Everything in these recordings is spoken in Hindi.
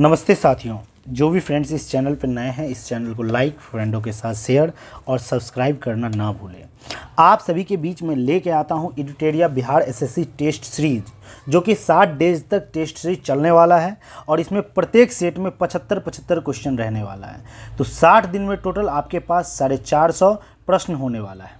नमस्ते साथियों जो भी फ्रेंड्स इस चैनल पर नए हैं इस चैनल को लाइक फ्रेंडों के साथ शेयर और सब्सक्राइब करना ना भूलें आप सभी के बीच में लेके आता हूं Edutoria Bihar SSC test series जो कि सात डेज तक टेस्ट सीरीज चलने वाला है और इसमें प्रत्येक सेट में पचहत्तर पचहत्तर क्वेश्चन रहने वाला है तो साठ दिन में टोटल आपके पास साढ़े चार सौ प्रश्न होने वाला है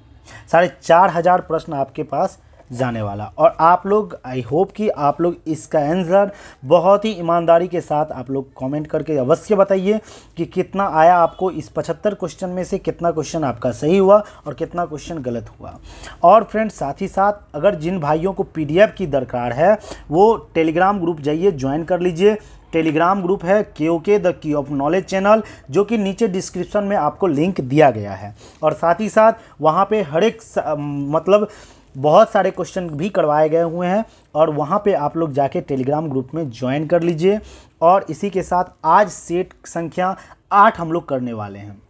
साढ़े चार हज़ार प्रश्न आपके पास जाने वाला और आप लोग आई होप कि आप लोग इसका आंसर बहुत ही ईमानदारी के साथ आप लोग कमेंट करके अवश्य बताइए कि कितना आया आपको इस पचहत्तर क्वेश्चन में से कितना क्वेश्चन आपका सही हुआ और कितना क्वेश्चन गलत हुआ और फ्रेंड्स साथ ही साथ अगर जिन भाइयों को पी की दरकार है वो टेलीग्राम ग्रुप जाइए ज्वाइन कर लीजिए टेलीग्राम ग्रुप है के ओ के the key of knowledge channel जो कि नीचे डिस्क्रिप्शन में आपको लिंक दिया गया है और साथ ही साथ वहाँ पे हर एक मतलब बहुत सारे क्वेश्चन भी करवाए गए हुए हैं और वहाँ पे आप लोग जाके टेलीग्राम ग्रुप में ज्वाइन कर लीजिए और इसी के साथ आज सेट संख्या आठ हम लोग करने वाले हैं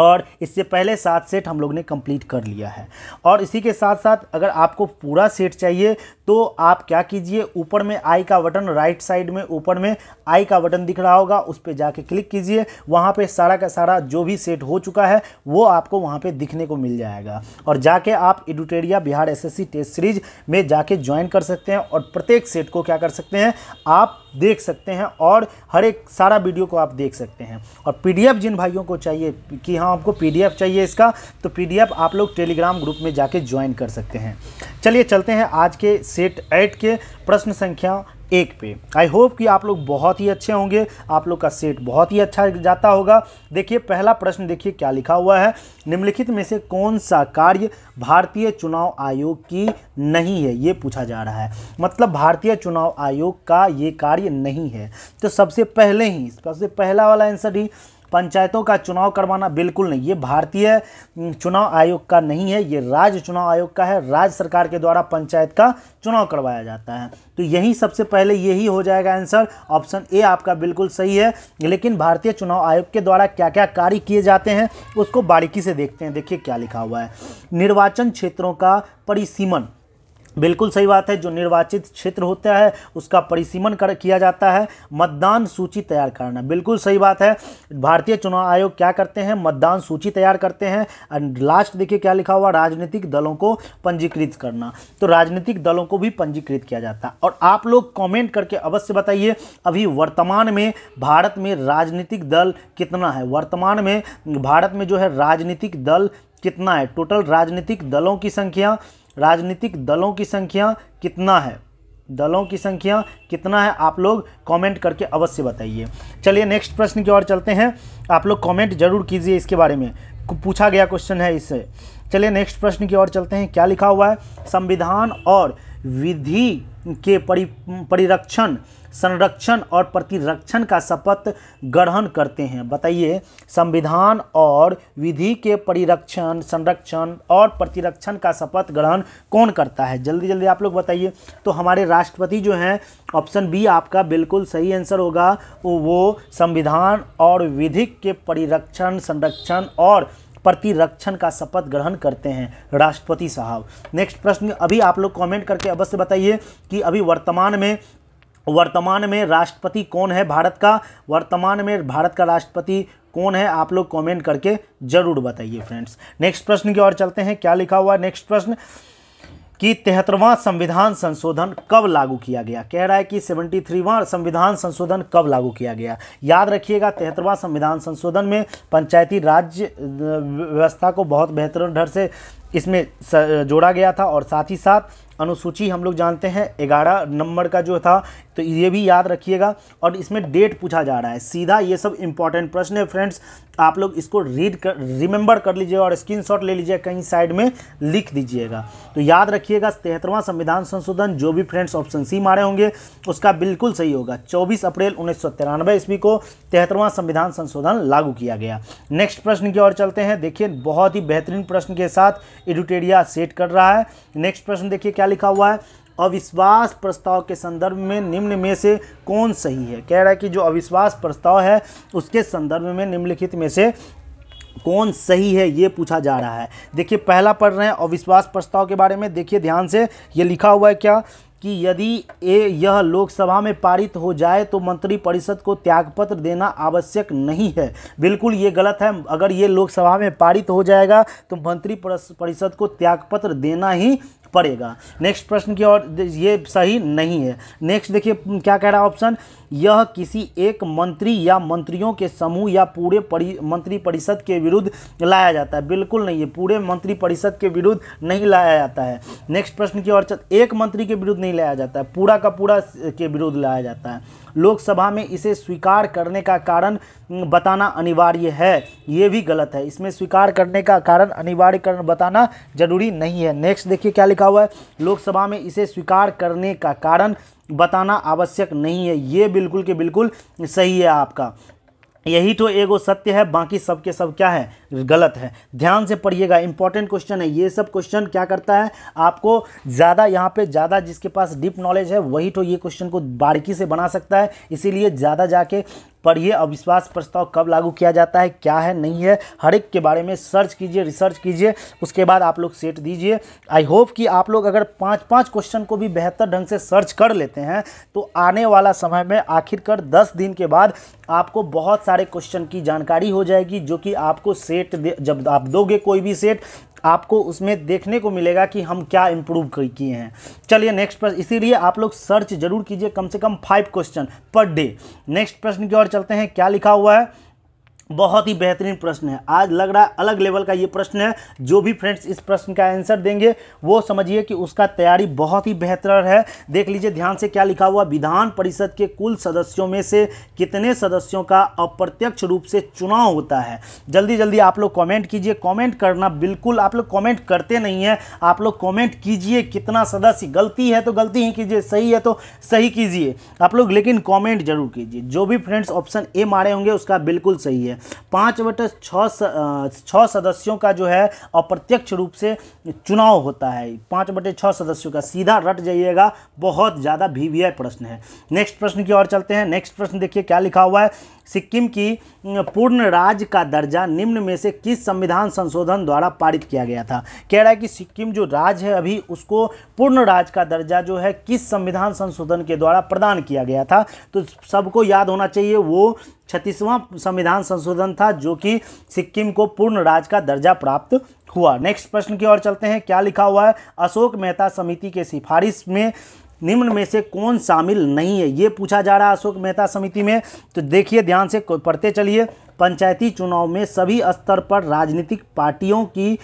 और इससे पहले सात सेट हम लोग ने कंप्लीट कर लिया है और इसी के साथ साथ अगर आपको पूरा सेट चाहिए तो आप क्या कीजिए ऊपर में आई का बटन राइट साइड में ऊपर में आई का बटन दिख रहा होगा उस पर जाके क्लिक कीजिए वहाँ पे सारा का सारा जो भी सेट हो चुका है वो आपको वहाँ पे दिखने को मिल जाएगा और जाके आप Edutoria Bihar SSC test series में जाके ज्वाइन कर सकते हैं और प्रत्येक सेट को क्या कर सकते हैं आप देख सकते हैं और हर एक सारा वीडियो को आप देख सकते हैं और पीडीएफ जिन भाइयों को चाहिए कि हाँ आपको पीडीएफ चाहिए इसका तो पीडीएफ आप लोग टेलीग्राम ग्रुप में जाके ज्वाइन कर सकते हैं चलिए चलते हैं आज के सेट एट के प्रश्न संख्या एक पे आई होप कि आप लोग बहुत ही अच्छे होंगे आप लोग का सेट बहुत ही अच्छा जाता होगा देखिए पहला प्रश्न देखिए क्या लिखा हुआ है निम्नलिखित में से कौन सा कार्य भारतीय चुनाव आयोग की नहीं है ये पूछा जा रहा है मतलब भारतीय चुनाव आयोग का ये कार्य नहीं है तो सबसे पहले ही सबसे पहला वाला आंसर ही पंचायतों का चुनाव करवाना बिल्कुल नहीं ये भारतीय चुनाव आयोग का नहीं है ये राज्य चुनाव आयोग का है राज्य सरकार के द्वारा पंचायत का चुनाव करवाया जाता है तो यही सबसे पहले यही हो जाएगा आंसर ऑप्शन ए आपका बिल्कुल सही है लेकिन भारतीय चुनाव आयोग के द्वारा क्या क्या कार्य किए जाते हैं उसको बारीकी से देखते हैं देखिए क्या लिखा हुआ है निर्वाचन क्षेत्रों का परिसीमन बिल्कुल सही बात है जो निर्वाचित क्षेत्र होता है उसका परिसीमन कर किया जाता है मतदान सूची तैयार करना बिल्कुल सही बात है भारतीय चुनाव आयोग क्या करते हैं मतदान सूची तैयार करते हैं एंड लास्ट देखिए क्या लिखा हुआ राजनीतिक दलों को पंजीकृत करना तो राजनीतिक दलों को भी पंजीकृत किया जाता है और आप लोग कॉमेंट करके अवश्य बताइए अभी वर्तमान में भारत में राजनीतिक दल कितना है वर्तमान में भारत में जो है राजनीतिक दल कितना है टोटल राजनीतिक दलों की संख्या राजनीतिक दलों की संख्या कितना है दलों की संख्या कितना है आप लोग कमेंट करके अवश्य बताइए चलिए नेक्स्ट प्रश्न की ओर चलते हैं आप लोग कमेंट जरूर कीजिए इसके बारे में पूछा गया क्वेश्चन है इससे चलिए नेक्स्ट प्रश्न की ओर चलते हैं क्या लिखा हुआ है संविधान और विधि के परि परिरक्षण संरक्षण और प्रतिरक्षण का शपथ ग्रहण करते हैं बताइए संविधान और विधि के परिरक्षण संरक्षण और प्रतिरक्षण का शपथ ग्रहण कौन करता है जल्दी जल्दी आप लोग बताइए तो हमारे राष्ट्रपति जो हैं ऑप्शन बी आपका बिल्कुल सही आंसर होगा वो संविधान और विधिक के परिरक्षण संरक्षण और प्रतिरक्षण का शपथ ग्रहण करते हैं राष्ट्रपति साहब नेक्स्ट प्रश्न अभी आप लोग कमेंट करके अवश्य बताइए कि अभी वर्तमान में वर्तमान में राष्ट्रपति कौन है भारत का वर्तमान में भारत का राष्ट्रपति कौन है आप लोग कमेंट करके जरूर बताइए फ्रेंड्स नेक्स्ट प्रश्न की ओर चलते हैं क्या लिखा हुआ नेक्स्ट प्रश्न कि तिहत्तरवां संविधान संशोधन कब लागू किया गया कह रहा है कि सेवेंटी थ्रीवां संविधान संशोधन कब लागू किया गया याद रखिएगा तिहत्तरवां संविधान संशोधन में पंचायती राज व्यवस्था को बहुत बेहतर ढंग से इसमें जोड़ा गया था और साथ ही साथ अनुसूची हम लोग जानते हैं ग्यारह नंबर का जो था तो ये भी याद रखिएगा और इसमें डेट पूछा जा रहा है सीधा ये सब इंपॉर्टेंट प्रश्न है फ्रेंड्स आप लोग इसको रीड कर रिमेंबर कर लीजिएगा और स्क्रीनशॉट ले लीजिए कहीं साइड में लिख दीजिएगा तो याद रखिएगा तिहत्तरवां संविधान संशोधन जो भी फ्रेंड्स ऑप्शन सी मारे होंगे उसका बिल्कुल सही होगा 24 अप्रैल उन्नीस सौ ईस्वी को तिहत्तरवां संविधान संशोधन लागू किया गया नेक्स्ट प्रश्न की ओर चलते हैं देखिए बहुत ही बेहतरीन प्रश्न के साथ एडुटेरिया सेट कर रहा है नेक्स्ट प्रश्न देखिए क्या लिखा हुआ है अविश्वास प्रस्ताव के संदर्भ में निम्न में से कौन सही है कह रहा है कि जो अविश्वास प्रस्ताव है उसके संदर्भ में निम्नलिखित में से कौन सही है ये पूछा जा रहा है देखिए पहला पढ़ रहे हैं अविश्वास प्रस्ताव के बारे में देखिए ध्यान से ये लिखा हुआ है क्या कि यदि ए यह लोकसभा में पारित हो जाए तो मंत्रिपरिषद को त्यागपत्र देना आवश्यक नहीं है बिल्कुल ये गलत है अगर ये लोकसभा में पारित हो जाएगा तो मंत्रिपरिषद को त्यागपत्र देना ही पड़ेगा नेक्स्ट प्रश्न की ओर ये सही नहीं है नेक्स्ट देखिए क्या कह रहा है ऑप्शन यह किसी एक मंत्री या मंत्रियों के समूह या पूरे परि मंत्री परिषद के विरुद्ध लाया जाता है बिल्कुल नहीं है पूरे मंत्री परिषद के विरुद्ध नहीं लाया जाता है नेक्स्ट प्रश्न की ओर एक मंत्री के विरुद्ध नहीं लाया जाता है पूरा का पूरा के विरुद्ध लाया जाता है लोकसभा में इसे स्वीकार करने का कारण बताना अनिवार्य है ये भी गलत है इसमें स्वीकार करने का कारण अनिवार्य कारण बताना जरूरी नहीं है नेक्स्ट देखिए क्या लिखा हुआ है लोकसभा में इसे स्वीकार करने का कारण बताना आवश्यक नहीं है ये बिल्कुल के बिल्कुल सही है आपका यही तो एगो सत्य है बाकी सब के सब क्या है गलत है ध्यान से पढ़िएगा इंपॉर्टेंट क्वेश्चन है ये सब क्वेश्चन क्या करता है आपको ज़्यादा यहाँ पे ज़्यादा जिसके पास डीप नॉलेज है वही तो ये क्वेश्चन को बारीकी से बना सकता है इसीलिए ज़्यादा जाके पर यह अविश्वास प्रस्ताव कब लागू किया जाता है क्या है नहीं है हर एक के बारे में सर्च कीजिए रिसर्च कीजिए उसके बाद आप लोग सेट दीजिए आई होप कि आप लोग अगर पाँच पाँच क्वेश्चन को भी बेहतर ढंग से सर्च कर लेते हैं तो आने वाला समय में आखिरकार दस दिन के बाद आपको बहुत सारे क्वेश्चन की जानकारी हो जाएगी जो कि आपको सेट जब आप दोगे कोई भी सेट आपको उसमें देखने को मिलेगा कि हम क्या इंप्रूव किए हैं चलिए नेक्स्ट प्रश्न इसीलिए आप लोग सर्च जरूर कीजिए कम से कम five question per day next प्रश्न की ओर चलते हैं क्या लिखा हुआ है बहुत ही बेहतरीन प्रश्न है आज लग रहा है अलग लेवल का ये प्रश्न है जो भी फ्रेंड्स इस प्रश्न का आंसर देंगे वो समझिए कि उसका तैयारी बहुत ही बेहतर है देख लीजिए ध्यान से क्या लिखा हुआ विधान परिषद के कुल सदस्यों में से कितने सदस्यों का अप्रत्यक्ष रूप से चुनाव होता है जल्दी जल्दी आप लोग कॉमेंट कीजिए कॉमेंट करना बिल्कुल आप लोग कॉमेंट करते नहीं हैं आप लोग कॉमेंट कीजिए कितना सदस्य गलती है तो गलती ही कीजिए सही है तो सही कीजिए आप लोग लेकिन कॉमेंट जरूर कीजिए जो भी फ्रेंड्स ऑप्शन ए मारे होंगे उसका बिल्कुल सही है है पाँच बट छः सदस्यों का जो है अप्रत्यक्ष रूप से चुनाव होता है पाँच बटे छः सदस्यों का सीधा रट जाइएगा बहुत ज़्यादा भी वी आई प्रश्न है नेक्स्ट प्रश्न की ओर चलते हैं नेक्स्ट प्रश्न देखिए क्या लिखा हुआ है सिक्किम की पूर्ण राज्य का दर्जा निम्न में से किस संविधान संशोधन द्वारा पारित किया गया था कह रहा है कि सिक्किम जो राज्य है अभी उसको पूर्ण राज्य का दर्जा जो है किस संविधान संशोधन के द्वारा प्रदान किया गया था तो सबको याद होना चाहिए वो छत्तीसवां संविधान संशोधन था जो कि सिक्किम को पूर्ण राज्य का दर्जा प्राप्त हुआ नेक्स्ट प्रश्न की ओर चलते हैं क्या लिखा हुआ है अशोक मेहता समिति के सिफारिश में निम्न में से कौन शामिल नहीं है ये पूछा जा रहा है अशोक मेहता समिति में तो देखिए ध्यान से पढ़ते चलिए पंचायती चुनाव में सभी स्तर पर राजनीतिक पार्टियों की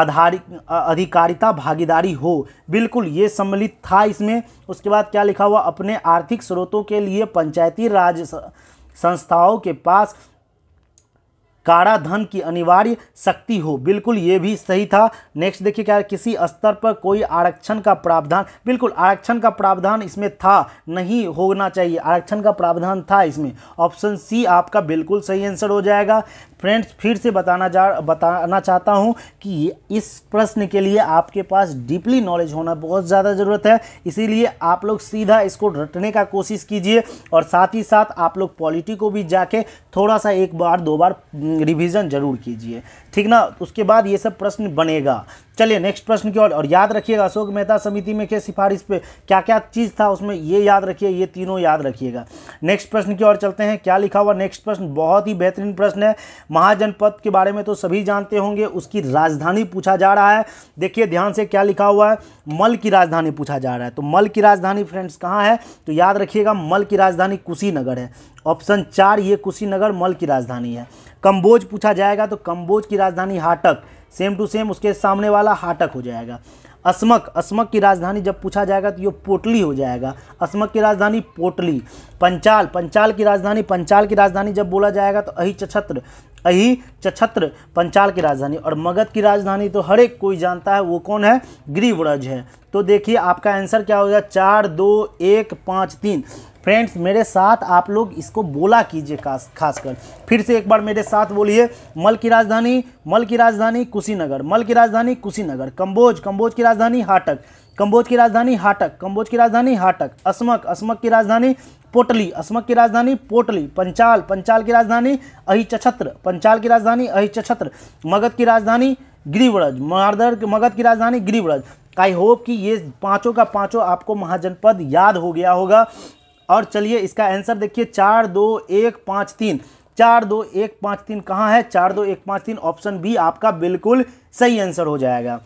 आधारित अधिकारिता भागीदारी हो बिल्कुल ये सम्मिलित था इसमें उसके बाद क्या लिखा हुआ अपने आर्थिक स्रोतों के लिए पंचायती राज स... संस्थाओं के पास काराधन की अनिवार्य शक्ति हो बिल्कुल ये भी सही था नेक्स्ट देखिए क्या किसी स्तर पर कोई आरक्षण का प्रावधान बिल्कुल आरक्षण का प्रावधान इसमें था नहीं होना चाहिए आरक्षण का प्रावधान था इसमें ऑप्शन सी आपका बिल्कुल सही आंसर हो जाएगा फ्रेंड्स फिर से बताना जा बताना चाहता हूँ कि इस प्रश्न के लिए आपके पास डीपली नॉलेज होना बहुत ज़्यादा ज़रूरत है इसीलिए आप लोग सीधा इसको रटने का कोशिश कीजिए और साथ ही साथ आप लोग पॉलिटी को भी जाके थोड़ा सा एक बार दो बार रिविज़न हम्म, ज़रूर कीजिए ठीक ना तो उसके बाद ये सब प्रश्न बनेगा चलिए नेक्स्ट प्रश्न की ओर और याद रखिएगा अशोक मेहता समिति में क्या सिफारिश पे क्या क्या चीज़ था उसमें ये याद रखिए ये तीनों याद रखिएगा नेक्स्ट प्रश्न की ओर चलते हैं क्या लिखा हुआ नेक्स्ट प्रश्न बहुत ही बेहतरीन प्रश्न है महाजनपद के बारे में तो सभी जानते होंगे उसकी राजधानी पूछा जा रहा है देखिए ध्यान से क्या लिखा हुआ है मल की राजधानी पूछा जा रहा है तो मल की राजधानी फ्रेंड्स कहाँ है तो याद रखिएगा मल की राजधानी कुशीनगर है ऑप्शन चार ये कुशीनगर मल की राजधानी है कम्बोज पूछा जाएगा तो कम्बोज की राजधानी हाटक सेम टू सेम उसके सामने वाला हाटक हो जाएगा असमक असमक की राजधानी जब पूछा जाएगा तो ये पोटली हो जाएगा असमक की राजधानी पोटली पंचाल पंचाल की राजधानी पंचाल की राजधानी जब बोला जाएगा तो अही चछत्र अही चछत्र पंचाल की राजधानी और मगध की राजधानी तो हर एक कोई जानता है वो कौन है ग्रीवरज है तो देखिए आपका आंसर क्या होगा चार दो एक पाँच तीन फ्रेंड्स मेरे साथ आप लोग इसको बोला कीजिए खास खासकर फिर से एक बार मेरे साथ बोलिए मल की राजधानी मल की राजधानी कुशीनगर मल की राजधानी कुशीनगर कंबोज कंबोज की राजधानी हाटक कंबोज की राजधानी हाटक कंबोज की राजधानी हाटक असमक असमक की राजधानी पोटली असमक की राजधानी पोटली पंचाल पंचाल की राजधानी अहिचछत्र पंचाल की राजधानी अहिचछत्र मगध की राजधानी गिरिवरज मारदर मगध की राजधानी गिरिव्रज आई होप कि ये पांचों का पांचों आपको महाजनपद याद हो गया होगा और चलिए इसका आंसर देखिए चार दो एक पाँच तीन चार दो एक पाँच तीन कहाँ है चार दो एक पाँच तीन ऑप्शन बी आपका बिल्कुल सही आंसर हो जाएगा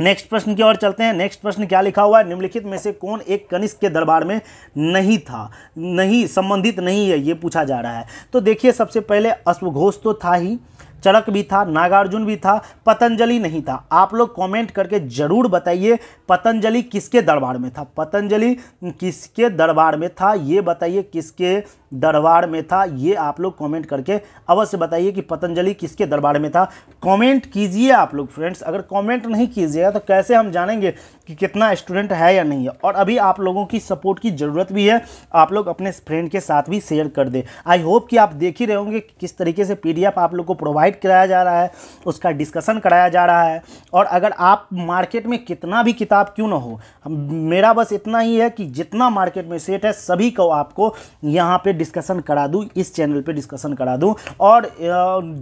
नेक्स्ट प्रश्न की ओर चलते हैं नेक्स्ट प्रश्न क्या लिखा हुआ है निम्नलिखित में से कौन एक कनिष्क के दरबार में नहीं था नहीं संबंधित नहीं है ये पूछा जा रहा है तो देखिए सबसे पहले अश्वघोष तो था ही चरक भी था नागार्जुन भी था पतंजलि नहीं था आप लोग कमेंट करके ज़रूर बताइए पतंजलि किसके दरबार में था पतंजलि किसके दरबार में था ये बताइए किसके दरबार में था ये आप लोग कमेंट करके अवश्य बताइए कि पतंजलि किसके दरबार में था कमेंट कीजिए आप लोग फ्रेंड्स अगर कमेंट नहीं कीजिएगा तो कैसे हम जानेंगे कि कितना स्टूडेंट है या नहीं है और अभी आप लोगों की सपोर्ट की ज़रूरत भी है आप लोग अपने फ्रेंड के साथ भी शेयर कर दें आई होप कि आप देख ही रहे होंगे कि किस तरीके से पी आप लोग को प्रोवाइड कराया जा रहा है उसका डिस्कसन कराया जा रहा है और अगर आप मार्केट में कितना भी किताब क्यों ना हो मेरा बस इतना ही है कि जितना मार्केट में सेट है सभी को आपको यहाँ पर डिस्कशन करा दूँ इस चैनल पे डिस्कशन करा दूँ और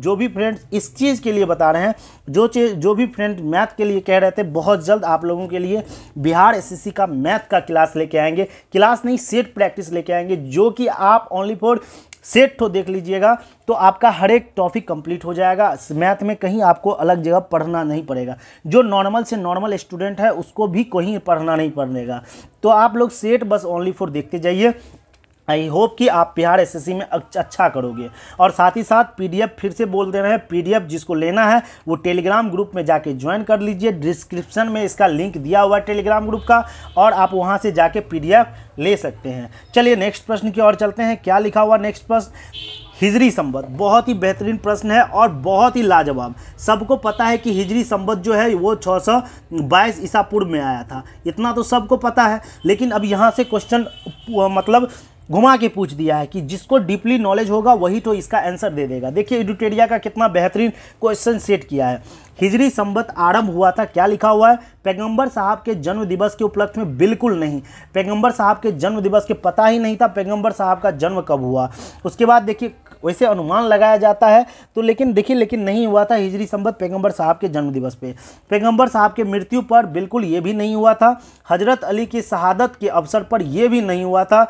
जो भी फ्रेंड्स इस चीज़ के लिए बता रहे हैं जो चीज़ जो भी फ्रेंड मैथ के लिए कह रहे थे बहुत जल्द आप लोगों के लिए बिहार एस का मैथ का क्लास लेके आएंगे क्लास नहीं सेट प्रैक्टिस लेके आएंगे जो कि आप ओनली फॉर सेट तो देख लीजिएगा तो आपका हर एक टॉपिक कंप्लीट हो जाएगा मैथ में कहीं आपको अलग जगह पढ़ना नहीं पड़ेगा जो नॉर्मल से नॉर्मल स्टूडेंट है उसको भी कहीं पढ़ना नहीं पड़ेगा तो आप लोग सेट बस ओनली फॉर देखते जाइए आई होप कि आप बिहार एसएससी में अच्छा करोगे और साथ ही साथ पीडीएफ फिर से बोल दे रहे हैं पीडीएफ जिसको लेना है वो टेलीग्राम ग्रुप में जाके ज्वाइन कर लीजिए डिस्क्रिप्शन में इसका लिंक दिया हुआ है टेलीग्राम ग्रुप का और आप वहाँ से जाके पीडीएफ ले सकते हैं चलिए नेक्स्ट प्रश्न की ओर चलते हैं क्या लिखा हुआ नेक्स्ट प्रश्न हिजरी संबत बहुत ही बेहतरीन प्रश्न है और बहुत ही लाजवाब सबको पता है कि हिजरी संबत जो है वो 622 ईसा पूर्व में आया था इतना तो सबको पता है लेकिन अब यहाँ से क्वेश्चन मतलब घुमा के पूछ दिया है कि जिसको डीपली नॉलेज होगा वही तो इसका आंसर दे देगा देखिए एडुटेरिया का कितना बेहतरीन क्वेश्चन सेट किया है हिजरी संबत आरंभ हुआ था क्या लिखा हुआ है पैगंबर साहब के जन्म दिवस के उपलक्ष्य में बिल्कुल नहीं पैगंबर साहब के जन्म दिवस के पता ही नहीं था पैगंबर साहब का जन्म कब हुआ उसके बाद देखिए वैसे अनुमान लगाया जाता है तो लेकिन देखिए लेकिन नहीं हुआ था हिजरी संबत पैगंबर साहब के जन्म दिवस पर पैगंबर साहब के मृत्यु पर बिल्कुल ये भी नहीं हुआ था हजरत अली की शहादत के अवसर पर यह भी नहीं हुआ था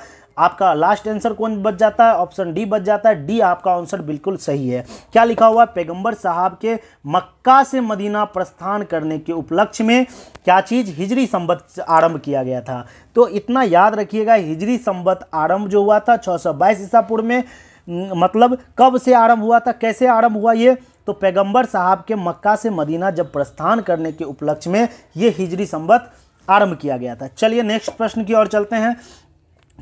आपका लास्ट आंसर कौन बच जाता है ऑप्शन डी बच जाता है डी आपका आंसर बिल्कुल सही है क्या लिखा हुआ है पैगम्बर साहब के मक्का से मदीना प्रस्थान करने के उपलक्ष्य में क्या चीज़ हिजरी संबत आरंभ किया गया था तो इतना याद रखिएगा हिजरी संबत आरंभ जो हुआ था छः सौ बाईस ईसापुर में मतलब कब से आरंभ हुआ था कैसे आरंभ हुआ ये तो पैगंबर साहब के मक्का से मदीना जब प्रस्थान करने के उपलक्ष्य में ये हिजरी संबत आरंभ किया गया था चलिए नेक्स्ट प्रश्न की ओर चलते हैं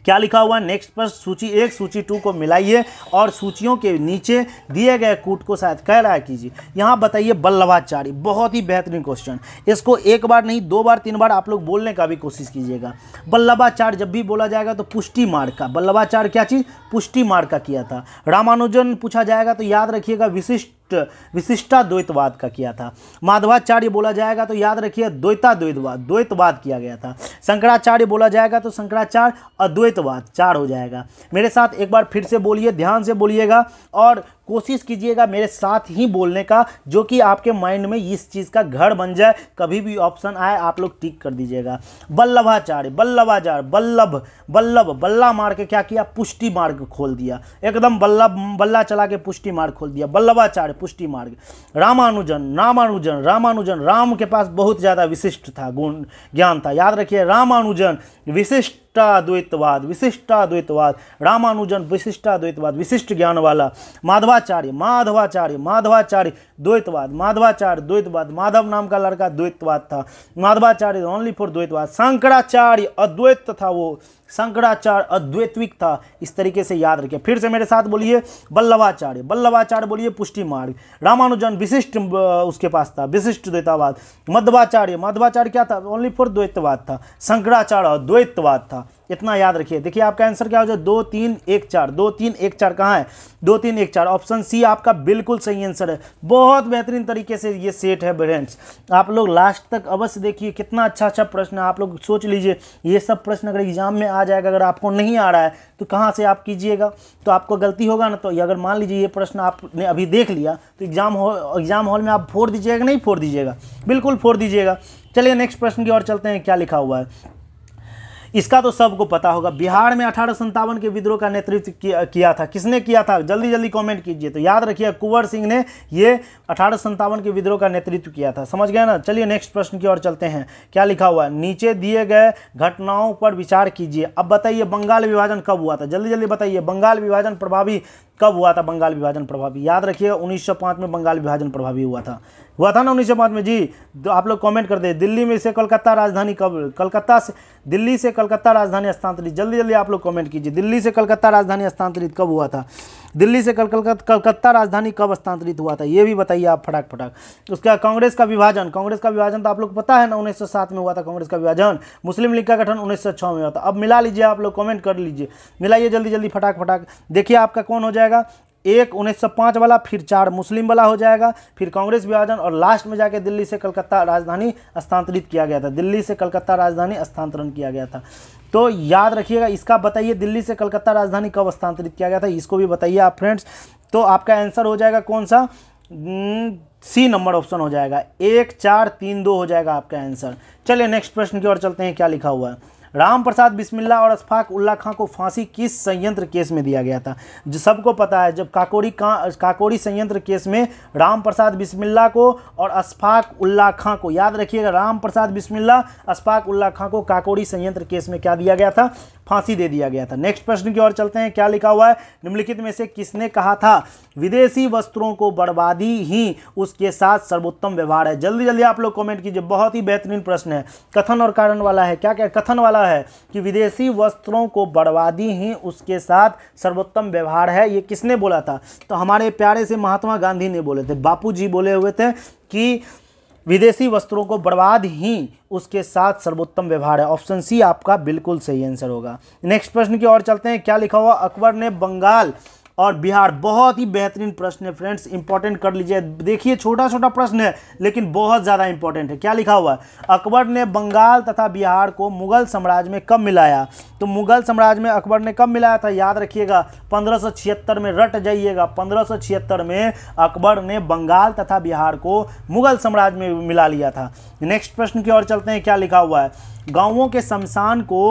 क्या लिखा हुआ है नेक्स्ट पर सूची एक सूची टू को मिलाइए और सूचियों के नीचे दिए गए कूट को शायद कह रहा कीजिए यहाँ बताइए बल्लभाचार्य बहुत ही बेहतरीन क्वेश्चन इसको एक बार नहीं दो बार तीन बार आप लोग बोलने का भी कोशिश कीजिएगा बल्लभाचार्य जब भी बोला जाएगा तो पुष्टि मार्ग का बल्लभाचार्य क्या चीज़ पुष्टि मार्ग का किया था रामानुजन पूछा जाएगा तो याद रखिएगा विशिष्ट विशिष्टा द्वैतवाद का किया था माधवाचार्य बोला जाएगा तो याद रखिए द्वैता द्वैतवाद द्वैतवाद किया गया था शंकराचार्य बोला जाएगा तो शंकराचार्य अद्वैतवाद चार हो जाएगा मेरे साथ एक बार फिर से बोलिए ध्यान से बोलिएगा और कोशिश कीजिएगा मेरे साथ ही बोलने का जो कि आपके माइंड में इस चीज़ का घर बन जाए कभी भी ऑप्शन आए आप लोग टिक कर दीजिएगा बल्लभाचार्य बल्लभाचार्य बल्लभ बल्लभ बल्ला मार के क्या किया पुष्टि मार्ग खोल दिया एकदम बल्लभ बल्ला चला के पुष्टि मार्ग खोल दिया बल्लभाचार्य पुष्टि मार्ग रामानुजन रामानुजन रामानुजन राम के पास बहुत ज़्यादा विशिष्ट था गुण ज्ञान था याद रखिए रामानुजन विशिष्ट विशिष्टाद्वैतवाद विशिष्टाद्वैतवाद रामानुजन विशिष्टाद्वैतवाद विशिष्ट ज्ञान वाला माधवाचार्य माधवाचार्य माधवाचार्य द्वैतवाद माधवाचार्य द्वैतवाद माधव नाम का लड़का द्वैतवाद था माधवाचार्य ओनली फॉर द्वैतवाद शंकराचार्य अद्वैत था वो शंकराचार्य अद्वैतविक था इस तरीके से याद रखिए फिर से मेरे साथ बोलिए बल्लभाचार्य बल्लभाचार्य बोलिए पुष्टि मार्ग रामानुजन विशिष्ट उसके पास था विशिष्ट द्वैतावाद मध्वाचार्य मध्वाचार्य क्या था ओनली फॉर द्वैतवाद था शंकराचार्य अद्वैतवाद था इतना याद रखिए देखिए आपका आंसर क्या हो जाए दो तीन एक चार दो तीन एक चार कहाँ है दो तीन एक चार ऑप्शन सी आपका बिल्कुल सही आंसर है बहुत बेहतरीन तरीके से ये सेट है ब्रेंड्स आप लोग लास्ट तक अवश्य देखिए कितना अच्छा अच्छा प्रश्न आप लोग सोच लीजिए ये सब प्रश्न अगर एग्जाम में आ जाएगा अगर आपको नहीं आ रहा है तो कहाँ से आप कीजिएगा तो आपको गलती होगा ना तो अगर मान लीजिए ये प्रश्न आपने अभी देख लिया तो एग्जाम हॉल एग्जाम हॉल में आप फोड़ दीजिएगा नहीं फोड़ दीजिएगा बिल्कुल फोड़ दीजिएगा चलिए नेक्स्ट प्रश्न की ओर चलते हैं क्या लिखा हुआ है इसका तो सबको पता होगा बिहार में अठारह के विद्रोह का नेतृत्व किया था किसने किया था जल्दी जल्दी कमेंट कीजिए तो याद रखिए कुंवर सिंह ने ये अठारह के विद्रोह का नेतृत्व किया था समझ गया ना चलिए नेक्स्ट प्रश्न की ओर चलते हैं क्या लिखा हुआ है नीचे दिए गए घटनाओं पर विचार कीजिए अब बताइए बंगाल विभाजन कब हुआ था जल्दी जल्दी बताइए बंगाल विभाजन प्रभावी कब हुआ था बंगाल विभाजन प्रभावी याद रखिएगा 1905 में बंगाल विभाजन प्रभावी हुआ था हुआ था ना 1905 में जी तो आप लोग कमेंट कर दे दिल्ली में से कलकत्ता राजधानी कब कलकत्ता से दिल्ली से कलकत्ता राजधानी हस्तांतरित जल्दी जल्दी आप लोग कमेंट कीजिए दिल्ली से कलकत्ता राजधानी हस्तांतरित कब हुआ था दिल्ली से कल कलकत्ता राजधानी कब स्थानांतरित हुआ था ये भी बताइए आप फटाक फटाक उसके बाद कांग्रेस का विभाजन कांग्रेस का विभाजन तो आप लोग पता है ना उन्नीस में हुआ था कांग्रेस का विभाजन मुस्लिम लीग का गठन उन्नीस में हुआ था अब मिला लीजिए आप लोग कॉमेंट कर लीजिए मिलाइए जल्दी जल्दी फटाक फटाक देखिए आपका कौन हो जाएगा एक उन्नीस सौ पाँच वाला फिर चार मुस्लिम वाला हो जाएगा फिर कांग्रेस विभाजन और लास्ट में जाके दिल्ली से कलकत्ता राजधानी स्थानांतरित किया गया था दिल्ली से कलकत्ता राजधानी स्थानांतरण किया गया था तो याद रखिएगा इसका बताइए दिल्ली से कलकत्ता राजधानी कब स्थानांतरित किया गया था इसको भी बताइए आप फ्रेंड्स तो आपका आंसर हो जाएगा कौन सा सी नंबर ऑप्शन हो जाएगा एक चार तीन दो हो जाएगा आपका आंसर चलिए नेक्स्ट प्रश्न की ओर चलते हैं क्या लिखा हुआ है राम प्रसाद बिस्मिल्ला और अशफाक उल्ला खां को फांसी किस संयंत्र केस में दिया गया था जो सबको पता है जब काकोरी का काकोरी संयंत्र केस में राम प्रसाद बिस्मिल्ला को और अशफाक उल्ला खां को याद रखिएगा राम प्रसाद बिस्मिल्ला अशफाक उल्ला खां को काकोरी संयंत्र केस में क्या दिया गया था फांसी दे दिया गया था नेक्स्ट प्रश्न की ओर चलते हैं क्या लिखा हुआ है निम्नलिखित में से किसने कहा था विदेशी वस्त्रों को बर्बादी ही उसके साथ सर्वोत्तम व्यवहार है जल्दी जल्दी आप लोग कमेंट कीजिए बहुत ही बेहतरीन प्रश्न है कथन और कारण वाला है क्या क्या कथन वाला है कि विदेशी वस्त्रों को बर्बादी ही उसके साथ सर्वोत्तम व्यवहार है ये किसने बोला था तो हमारे प्यारे से महात्मा गांधी ने बोले थे बापू जी बोले हुए थे कि विदेशी वस्त्रों को बर्बाद ही उसके साथ सर्वोत्तम व्यवहार है ऑप्शन सी आपका बिल्कुल सही आंसर होगा नेक्स्ट प्रश्न की ओर चलते हैं क्या लिखा हुआ अकबर ने बंगाल और बिहार बहुत ही बेहतरीन प्रश्न है फ्रेंड्स इंपॉर्टेंट कर लीजिए देखिए छोटा छोटा प्रश्न है लेकिन बहुत ज़्यादा इंपॉर्टेंट है क्या लिखा हुआ है अकबर ने बंगाल तथा बिहार को मुगल साम्राज्य में कब मिलाया तो मुगल साम्राज्य में अकबर ने कब मिलाया था याद रखिएगा पंद्रह में रट जाइएगा पंद्रह में अकबर ने बंगाल तथा बिहार को मुगल साम्राज्य में मिला लिया था नेक्स्ट प्रश्न की ओर चलते हैं क्या लिखा हुआ है गाँवों के शमशान को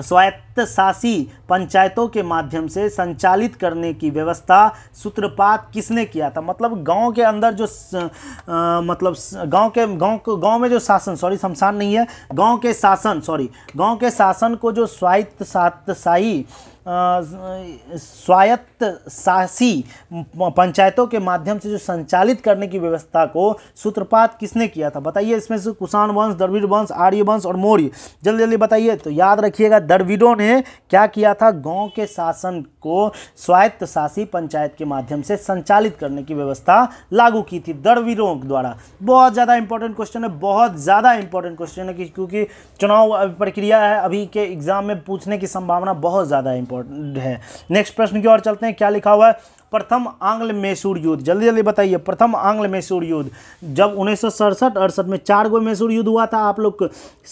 स्वायत्त सासी पंचायतों के माध्यम से संचालित करने की व्यवस्था सूत्रपात किसने किया था मतलब गांव के अंदर जो आ, मतलब गांव के गांव गांव में जो शासन सॉरी शमशान नहीं है गांव के शासन सॉरी गांव के शासन को जो स्वायत्तशाही स्वायत्त शासी पंचायतों के माध्यम से जो संचालित करने की व्यवस्था को सूत्रपात किसने किया था बताइए इसमें से कुषाण वंश द्रविड़ वंश आर्य वंश और मौर्य जल्दी जल्दी बताइए तो याद रखिएगा द्रविड़ों ने में क्या किया था गांव के शासन को स्वायत्त शासी पंचायत के माध्यम से संचालित करने की व्यवस्था लागू की थी दरवीरों द्वारा बहुत ज़्यादा इंपॉर्टेंट क्वेश्चन है बहुत ज़्यादा इंपॉर्टेंट क्वेश्चन है क्योंकि चुनाव प्रक्रिया है अभी के एग्जाम में पूछने की संभावना बहुत ज़्यादा इंपॉर्टेंट है नेक्स्ट प्रश्न की ओर चलते हैं क्या लिखा हुआ है प्रथम आंग्ल मैसूर युद्ध जल्दी जल्दी बताइए प्रथम आंग्ल मैसूर युद्ध जब उन्नीस सौ सड़सठ अड़सठ में चार गो मैसूर युद्ध हुआ था आप लोग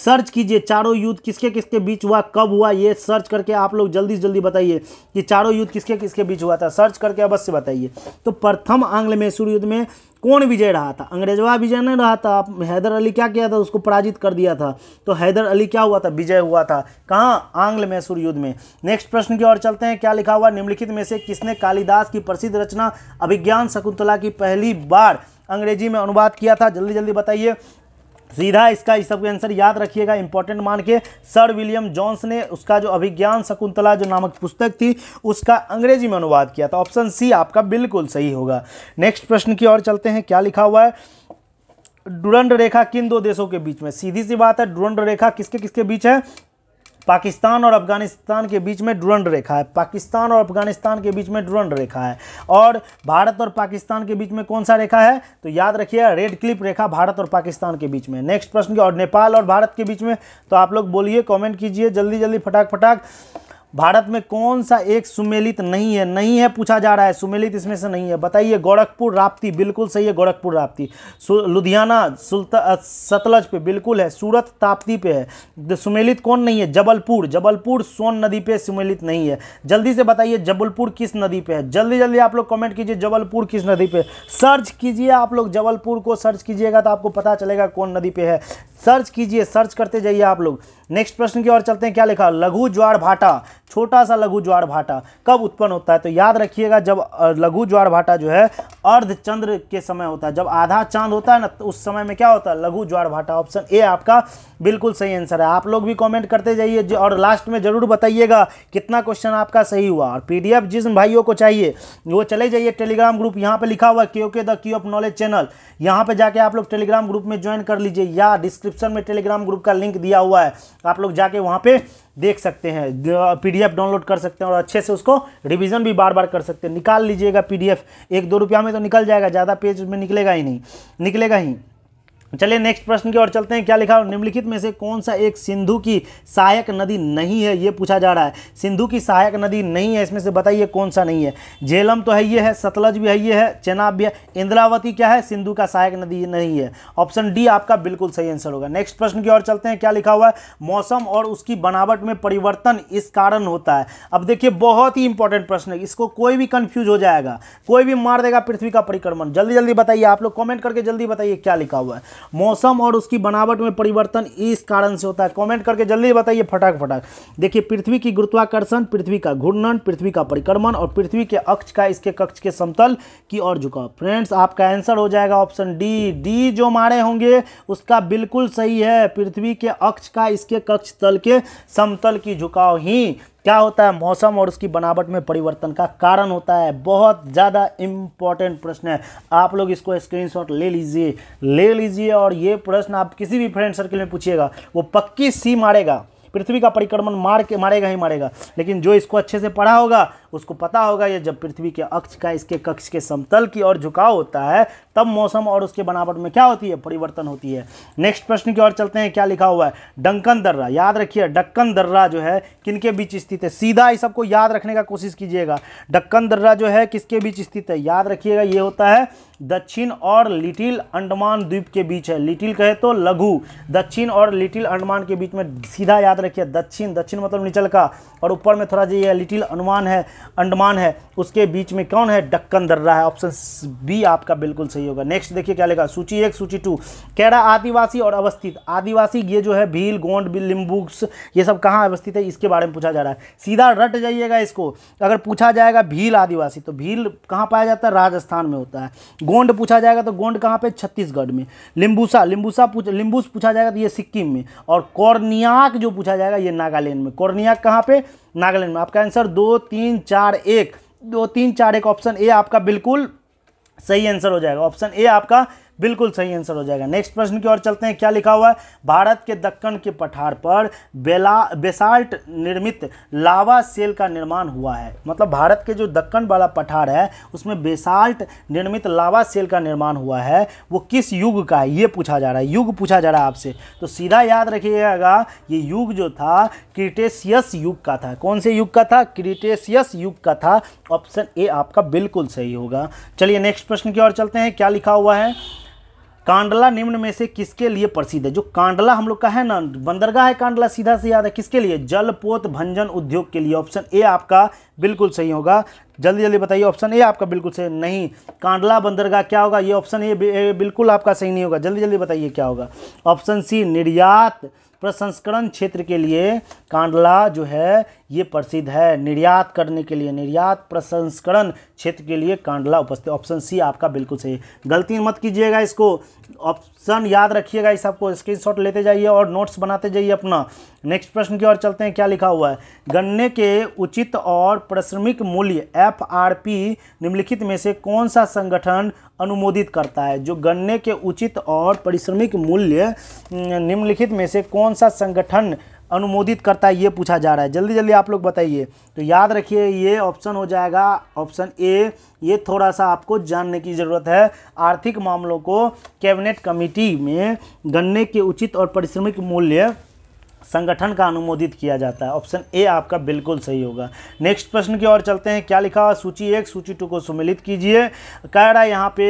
सर्च कीजिए चारों युद्ध किसके किसके बीच हुआ कब हुआ ये सर्च करके आप लोग जल्दी से जल्दी बताइए कि चारों युद्ध किसके किसके बीच हुआ था सर्च करके अवश्य बताइए तो प्रथम आंग्ल मैसूर युद्ध में कौन विजय रहा था अंग्रेजवा विजय नहीं रहा था हैदर अली क्या किया था उसको पराजित कर दिया था तो हैदर अली क्या हुआ था विजय हुआ था कहाँ आंग्ल मैसूर युद्ध में नेक्स्ट प्रश्न की ओर चलते हैं क्या लिखा हुआ निम्नलिखित में से किसने कालिदास की प्रसिद्ध रचना अभिज्ञान शकुंतला की पहली बार अंग्रेजी में अनुवाद किया था जल्दी जल्दी बताइए सीधा इसका इस सबके आंसर याद रखिएगा इंपॉर्टेंट मान के सर विलियम जॉन्स ने उसका जो अभिज्ञान शकुंतला जो नामक पुस्तक थी उसका अंग्रेजी में अनुवाद किया था ऑप्शन सी आपका बिल्कुल सही होगा नेक्स्ट प्रश्न की ओर चलते हैं क्या लिखा हुआ है डुरंड रेखा किन दो देशों के बीच में सीधी सी बात है डुरंड रेखा किसके किसके बीच है पाकिस्तान और अफगानिस्तान के बीच में डुरंड रेखा है पाकिस्तान और अफगानिस्तान के बीच में डुरंड रेखा है और भारत और पाकिस्तान के बीच में कौन सा रेखा है तो याद रखिए रेड क्लिप रेखा भारत और पाकिस्तान के बीच में नेक्स्ट प्रश्न और नेपाल और भारत के बीच में तो आप लोग बोलिए कॉमेंट कीजिए जल्दी जल्दी फटाक फटाक भारत में कौन सा एक सुमेलित नहीं है नहीं है पूछा जा रहा है सुमेलित इसमें से नहीं है बताइए गोरखपुर राप्ती बिल्कुल सही है गोरखपुर राप्ती लुधियाना सतलज पे बिल्कुल है सूरत ताप्ती पे है सुमेलित कौन नहीं है जबलपुर जबलपुर सोन नदी पे सुमेलित नहीं है जल्दी से बताइए जबलपुर किस नदी पर है जल्दी जल्दी आप लोग कॉमेंट कीजिए जबलपुर किस नदी पर सर्च कीजिए आप लोग जबलपुर को सर्च कीजिएगा तो आपको पता चलेगा कौन नदी पर है सर्च कीजिए सर्च करते जाइए आप लोग नेक्स्ट प्रश्न की ओर चलते हैं क्या लिखा लघु ज्वार भाटा छोटा सा लघु ज्वार भाटा कब उत्पन्न होता है तो याद रखिएगा जब लघु ज्वार भाटा जो है अर्ध चंद्र के समय होता है जब आधा चांद होता है ना तो उस समय में क्या होता है लघु ज्वार भाटा ऑप्शन ए आपका बिल्कुल सही आंसर है आप लोग भी कमेंट करते जाइए और लास्ट में ज़रूर बताइएगा कितना क्वेश्चन आपका सही हुआ और पी जिन भाइयों को चाहिए वो चले जाइए टेलीग्राम ग्रुप यहाँ पे लिखा हुआ क्यू के the Q of knowledge channel यहाँ पर जाके आप लोग टेलीग्राम ग्रुप में ज्वाइन कर लीजिए या डिस्क्रिप्शन में टेलीग्राम ग्रुप का लिंक दिया हुआ है आप लोग जाके वहाँ पे देख सकते हैं पीडीएफ डाउनलोड कर सकते हैं और अच्छे से उसको रिवीजन भी बार बार कर सकते हैं निकाल लीजिएगा पीडीएफ एक दो रुपया में तो निकल जाएगा ज़्यादा पेज उसमें निकलेगा ही नहीं निकलेगा ही चलिए नेक्स्ट प्रश्न की ओर चलते हैं क्या लिखा निम्नलिखित में से कौन सा एक सिंधु की सहायक नदी नहीं है ये पूछा जा रहा है सिंधु की सहायक नदी नहीं है इसमें से बताइए कौन सा नहीं है झेलम तो है ये है सतलज भी है ये है चेनाब भी है इंद्रावती क्या है सिंधु का सहायक नदी नहीं है ऑप्शन डी आपका बिल्कुल सही आंसर होगा नेक्स्ट प्रश्न की ओर चलते हैं क्या लिखा हुआ है मौसम और उसकी बनावट में परिवर्तन इस कारण होता है अब देखिए बहुत ही इंपॉर्टेंट प्रश्न है इसको कोई भी कन्फ्यूज हो जाएगा कोई भी मार देगा पृथ्वी का परिक्रमण जल्दी जल्दी बताइए आप लोग कॉमेंट करके जल्दी बताइए क्या लिखा हुआ है मौसम और उसकी बनावट में परिवर्तन इस कारण से होता है कमेंट करके जल्दी बताइए फटाक फटाक देखिए पृथ्वी की गुरुत्वाकर्षण पृथ्वी का घूर्णन पृथ्वी का परिक्रमण और पृथ्वी के अक्ष का इसके कक्ष के समतल की ओर झुकाव फ्रेंड्स आपका आंसर हो जाएगा ऑप्शन डी डी जो मारे होंगे उसका बिल्कुल सही है पृथ्वी के अक्ष का इसके कक्ष तल के समतल की झुकाव ही क्या होता है मौसम और उसकी बनावट में परिवर्तन का कारण होता है बहुत ज़्यादा इम्पॉर्टेंट प्रश्न है आप लोग इसको स्क्रीनशॉट ले लीजिए ले लीजिए और ये प्रश्न आप किसी भी फ्रेंड सर्किल में पूछिएगा वो पक्की सी मारेगा पृथ्वी का परिक्रमण मार के मारेगा ही मारेगा लेकिन जो इसको अच्छे से पढ़ा होगा उसको पता होगा ये जब पृथ्वी के अक्ष का इसके कक्ष के समतल की ओर झुकाव होता है तब मौसम और उसके बनावट में क्या होती है परिवर्तन होती है नेक्स्ट प्रश्न की ओर चलते हैं क्या लिखा हुआ है डंकन दर्रा याद रखिए डक्कन दर्रा जो है किनके बीच स्थित है सीधा इस सबको याद रखने का कोशिश कीजिएगा डक्कन दर्रा जो है किसके बीच स्थित है याद रखिएगा ये होता है दक्षिण और लिटिल अंडमान द्वीप के बीच है लिटिल कहे तो लघु दक्षिण और लिटिल अंडमान के बीच में सीधा याद रखिए दक्षिण दक्षिण मतलब निचल का और ऊपर में थोड़ा जो ये लिटिल अंडमान है अंडमान है उसके बीच में कौन है डक्कन दर्रा है ऑप्शन बी आपका बिल्कुल सही होगा नेक्स्ट देखिए क्या लेगा सूची एक सूची टू कैरा आदिवासी और अवस्थित आदिवासी ये जो है भील गोंड लिम्बुक्स ये सब कहाँ अवस्थित है इसके बारे में पूछा जा रहा है सीधा रट जाइएगा इसको अगर पूछा जाएगा भील आदिवासी तो भील कहाँ पाया जाता है राजस्थान में होता है गोंड पूछा जाएगा तो गोंड कहाँ पे छत्तीसगढ़ में लिम्बूसा लिम्बूसा लिंबूस लिम्बूस पूछा जाएगा तो ये सिक्किम में और कॉर्नियाक जो पूछा जाएगा ये नागालैंड में कॉर्नियाक कहाँ पे नागालैंड में आपका आंसर दो तीन चार एक दो तीन चार एक ऑप्शन ए आपका बिल्कुल सही आंसर हो जाएगा ऑप्शन ए आपका बिल्कुल सही आंसर हो जाएगा नेक्स्ट प्रश्न की ओर चलते हैं क्या लिखा हुआ है भारत के दक्कन के पठार पर बेला बेसाल्ट निर्मित लावा सेल का निर्माण हुआ है मतलब भारत के जो दक्कन वाला पठार है उसमें बेसाल्ट निर्मित लावा सेल का निर्माण हुआ है वो किस युग का है ये पूछा जा रहा है युग पूछा जा रहा है आपसे तो सीधा याद रखिएगा ये युग जो था क्रिटेशियस युग का था कौन से युग का था क्रिटेशियस युग का था ऑप्शन ए आपका बिल्कुल सही होगा चलिए नेक्स्ट प्रश्न की ओर चलते हैं क्या लिखा हुआ है कांडला निम्न में से किसके लिए प्रसिद्ध है जो कांडला हम लोग का है ना बंदरगाह है कांडला सीधा से याद है किसके लिए जलपोत भंजन उद्योग के लिए ऑप्शन ए आपका बिल्कुल सही होगा जल्दी जल्दी बताइए ऑप्शन ए आपका बिल्कुल सही नहीं कांडला बंदरगाह क्या होगा ये ऑप्शन ए बिल्कुल आपका सही नहीं होगा जल्दी जल्दी बताइए क्या होगा ऑप्शन सी निर्यात प्रसंस्करण क्षेत्र के लिए कांडला जो है ये प्रसिद्ध है निर्यात करने के लिए निर्यात प्रसंस्करण क्षेत्र के लिए कांडला उपस्थित ऑप्शन सी आपका बिल्कुल सही गलती मत कीजिएगा इसको ऑप्शन याद रखिएगा इस आपको स्क्रीनशॉट लेते जाइए और नोट्स बनाते जाइए अपना नेक्स्ट प्रश्न की ओर चलते हैं क्या लिखा हुआ है गन्ने के उचित और प्रश्रमिक मूल्य एफ निम्नलिखित में से कौन सा संगठन अनुमोदित करता है जो गन्ने के उचित और परिश्रमिक मूल्य निम्नलिखित में से कौन सा संगठन अनुमोदित करता है ये पूछा जा रहा है जल्दी जल्दी आप लोग बताइए तो याद रखिए ये ऑप्शन हो जाएगा ऑप्शन ए ये थोड़ा सा आपको जानने की ज़रूरत है आर्थिक मामलों को कैबिनेट कमेटी में गन्ने के उचित और परिश्रमिक मूल्य संगठन का अनुमोदित किया जाता है ऑप्शन ए आपका बिल्कुल सही होगा नेक्स्ट प्रश्न की ओर चलते हैं क्या लिखा हुआ सूची एक सूची टू को सुमिलित कीजिए कह रहा है यहाँ पे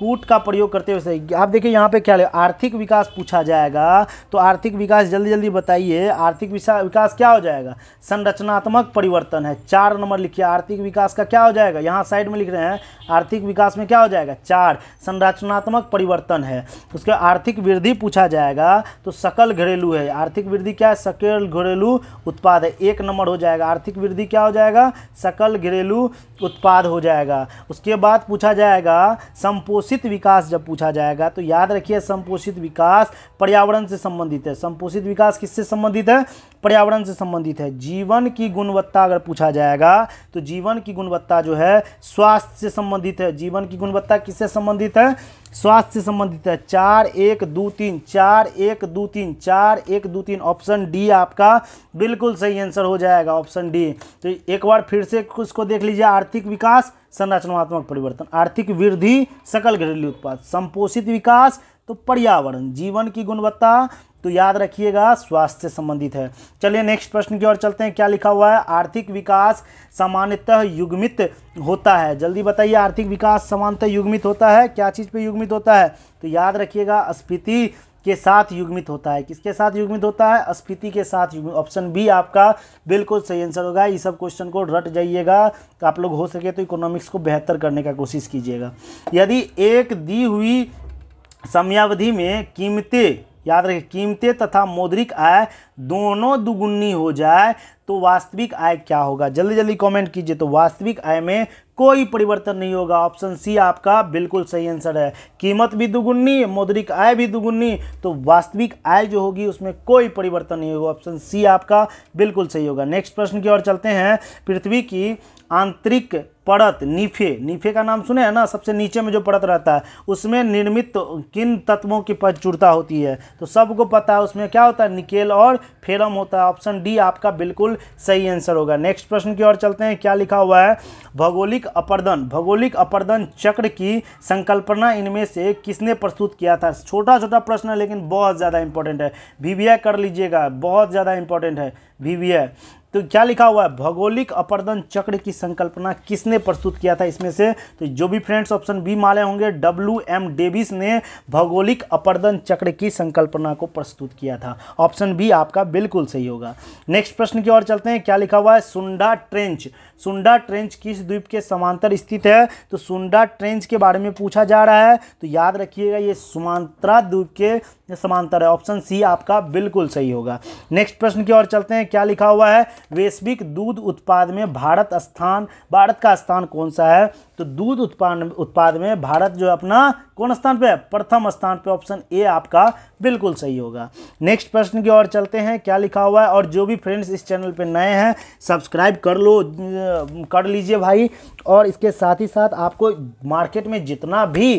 कूट का प्रयोग करते हुए सही आप देखिए यहाँ पे क्या ले आर्थिक विकास पूछा जाएगा तो आर्थिक विकास जल्दी जल्दी बताइए आर्थिक विकास क्या हो जाएगा संरचनात्मक परिवर्तन है चार नंबर लिखिए आर्थिक विकास का क्या हो जाएगा यहाँ साइड में लिख रहे हैं आर्थिक विकास में क्या हो जाएगा चार संरचनात्मक परिवर्तन है तो उसके आर्थिक वृद्धि पूछा जाएगा तो सकल घरेलू है आर्थिक वृद्धि क्या है सकल घरेलू उत्पाद है एक नंबर हो जाएगा आर्थिक वृद्धि क्या हो जाएगा सकल घरेलू उत्पाद हो जाएगा उसके बाद पूछा जाएगा संपोषण संपोषित विकास जब पूछा जाएगा तो याद रखिए संपोषित विकास पर्यावरण से संबंधित है संपोषित विकास किससे संबंधित है पर्यावरण से संबंधित है जीवन की गुणवत्ता अगर पूछा जाएगा तो जीवन की गुणवत्ता जो है स्वास्थ्य से संबंधित है जीवन की गुणवत्ता किससे संबंधित है स्वास्थ्य से संबंधित है चार एक दो तीन चार एक दो तीन चार एक दो तीन ऑप्शन डी आपका बिल्कुल सही आंसर हो जाएगा ऑप्शन डी तो एक बार फिर से उसको देख लीजिए आर्थिक विकास संरचनात्मक परिवर्तन आर्थिक वृद्धि सकल घरेलू उत्पाद संपोषित विकास तो पर्यावरण जीवन की गुणवत्ता तो याद रखिएगा स्वास्थ्य से संबंधित है चलिए नेक्स्ट प्रश्न की ओर चलते हैं क्या लिखा हुआ है आर्थिक विकास सामान्यतः युग्मित होता है जल्दी बताइए आर्थिक विकास सामान्यतः युग्मित होता है क्या चीज़ पे युग्मित होता है तो याद रखिएगा स्फीति के साथ युग्मित होता है किसके साथ युग्मित होता है स्फीति के साथ युग्मित ऑप्शन बी आपका बिल्कुल सही आंसर होगा ये सब क्वेश्चन को रट जाइएगा तो आप लोग हो सके तो इकोनॉमिक्स को बेहतर करने का कोशिश कीजिएगा यदि एक दी हुई समयावधि में कीमतें याद रखें कीमतें तथा मौद्रिक आय दोनों दुगुनी हो जाए तो वास्तविक आय क्या होगा जल्दी जल्दी कमेंट कीजिए तो वास्तविक आय में कोई परिवर्तन नहीं होगा ऑप्शन सी आपका बिल्कुल सही आंसर है कीमत भी दुगुनी मौद्रिक आय भी दुगुनी तो वास्तविक आय जो होगी उसमें कोई परिवर्तन नहीं होगा ऑप्शन सी आपका बिल्कुल सही होगा नेक्स्ट प्रश्न की ओर चलते हैं पृथ्वी की आंतरिक परत नीफे नीफे का नाम सुने हैं ना सबसे नीचे में जो परत रहता है उसमें निर्मित किन तत्वों की प्रचुरता होती है तो सबको पता है उसमें क्या होता है निकेल और फेरम होता है ऑप्शन डी आपका बिल्कुल सही आंसर होगा नेक्स्ट प्रश्न की ओर चलते हैं क्या लिखा हुआ है भौगोलिक अपर्दन भौगोलिक अपर्दन चक्र की संकल्पना इनमें से किसने प्रस्तुत किया था छोटा छोटा प्रश्न है लेकिन बहुत ज़्यादा इंपॉर्टेंट है वी कर लीजिएगा बहुत ज़्यादा इंपॉर्टेंट है वी तो क्या लिखा हुआ है भौगोलिक अपर्दन चक्र की संकल्पना किसने प्रस्तुत किया था इसमें से तो जो भी फ्रेंड्स ऑप्शन बी माले होंगे डब्ल्यू एम डेविस ने भौगोलिक अपर्दन चक्र की संकल्पना को प्रस्तुत किया था ऑप्शन बी आपका बिल्कुल सही होगा नेक्स्ट प्रश्न की ओर चलते हैं क्या लिखा हुआ है सुंडा ट्रेंच सुंडा ट्रेंच किस द्वीप के समांतर स्थित है तो सुंडा ट्रेंच के बारे में पूछा जा रहा है तो याद रखिएगा ये सुमांतरा द्वीप के समांतर है ऑप्शन सी आपका बिल्कुल सही होगा नेक्स्ट प्रश्न की ओर चलते हैं क्या लिखा हुआ है वैश्विक दूध उत्पाद में भारत स्थान भारत का स्थान कौन सा है तो दूध उत्पाद उत्पाद में भारत जो अपना कौन स्थान पे प्रथम स्थान पे ऑप्शन ए आपका बिल्कुल सही होगा नेक्स्ट प्रश्न की ओर चलते हैं क्या लिखा हुआ है और जो भी फ्रेंड्स इस चैनल पे नए हैं सब्सक्राइब कर लो कर लीजिए भाई और इसके साथ ही साथ आपको मार्केट में जितना भी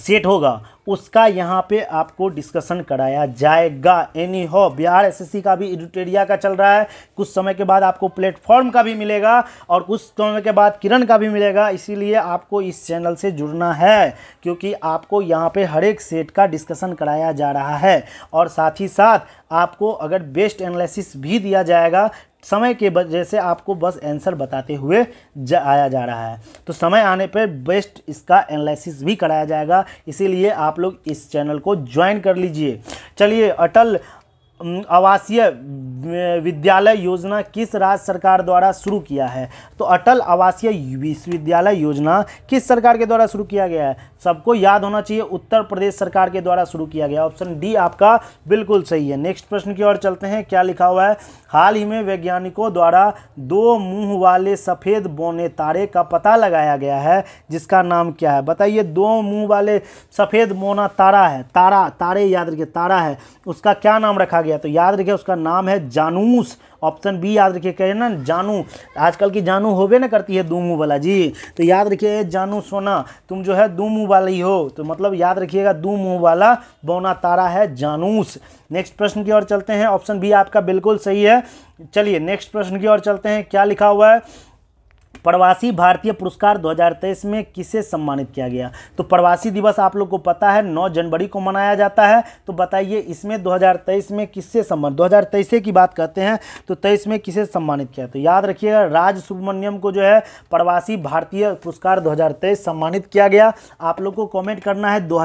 सेट होगा उसका यहाँ पे आपको डिस्कशन कराया जाएगा एनी हो बिहार एसएससी का भी एडिटेरिया का चल रहा है कुछ समय के बाद आपको प्लेटफॉर्म का भी मिलेगा और कुछ समय के बाद किरण का भी मिलेगा इसीलिए आपको इस चैनल से जुड़ना है क्योंकि आपको यहाँ पे हर एक सेट का डिस्कशन कराया जा रहा है और साथ ही साथ आपको अगर बेस्ट एनालिसिस भी दिया जाएगा समय के वजह से आपको बस आंसर बताते हुए जा आया जा रहा है तो समय आने पर बेस्ट इसका एनालिसिस भी कराया जाएगा इसीलिए आप लोग इस चैनल को ज्वाइन कर लीजिए चलिए अटल आवासीय विद्यालय योजना किस राज्य सरकार द्वारा शुरू किया है तो अटल आवासीय विश्वविद्यालय योजना किस सरकार के द्वारा शुरू किया गया है सबको याद होना चाहिए उत्तर प्रदेश सरकार के द्वारा शुरू किया गया ऑप्शन डी आपका बिल्कुल सही है नेक्स्ट प्रश्न की ओर चलते हैं क्या लिखा हुआ है हाल ही में वैज्ञानिकों द्वारा दो मुंह वाले सफ़ेद बोने तारे का पता लगाया गया है जिसका नाम क्या है बताइए दो मुंह वाले सफ़ेद बोना तारा है तारा तारे याद रखिए तारा है उसका क्या नाम रखा गया तो याद रखिए उसका नाम है जानूस ऑप्शन बी याद रखिए कहे ना जानू आजकल की जानू होबे ना करती है दो मुँह वाला जी तो याद रखिए जानू सोना तुम जो है दो मुँह वाली हो तो मतलब याद रखिएगा दो मुँह वाला बौना तारा है जानूस नेक्स्ट प्रश्न की ओर चलते हैं ऑप्शन बी आपका बिल्कुल सही है चलिए नेक्स्ट प्रश्न की ओर चलते हैं क्या लिखा हुआ है प्रवासी भारतीय पुरस्कार 2023 में किसे सम्मानित किया गया तो प्रवासी दिवस आप लोग को पता है 9 जनवरी को मनाया जाता है तो बताइए इसमें 2023 में किससे सम्मान 2023 की बात करते हैं तो तेईस में किसे सम्मानित किया तो याद रखिएगा राज सुब्रमण्यम को जो है प्रवासी भारतीय पुरस्कार 2023 सम्मानित किया गया आप लोग को कॉमेंट करना है दो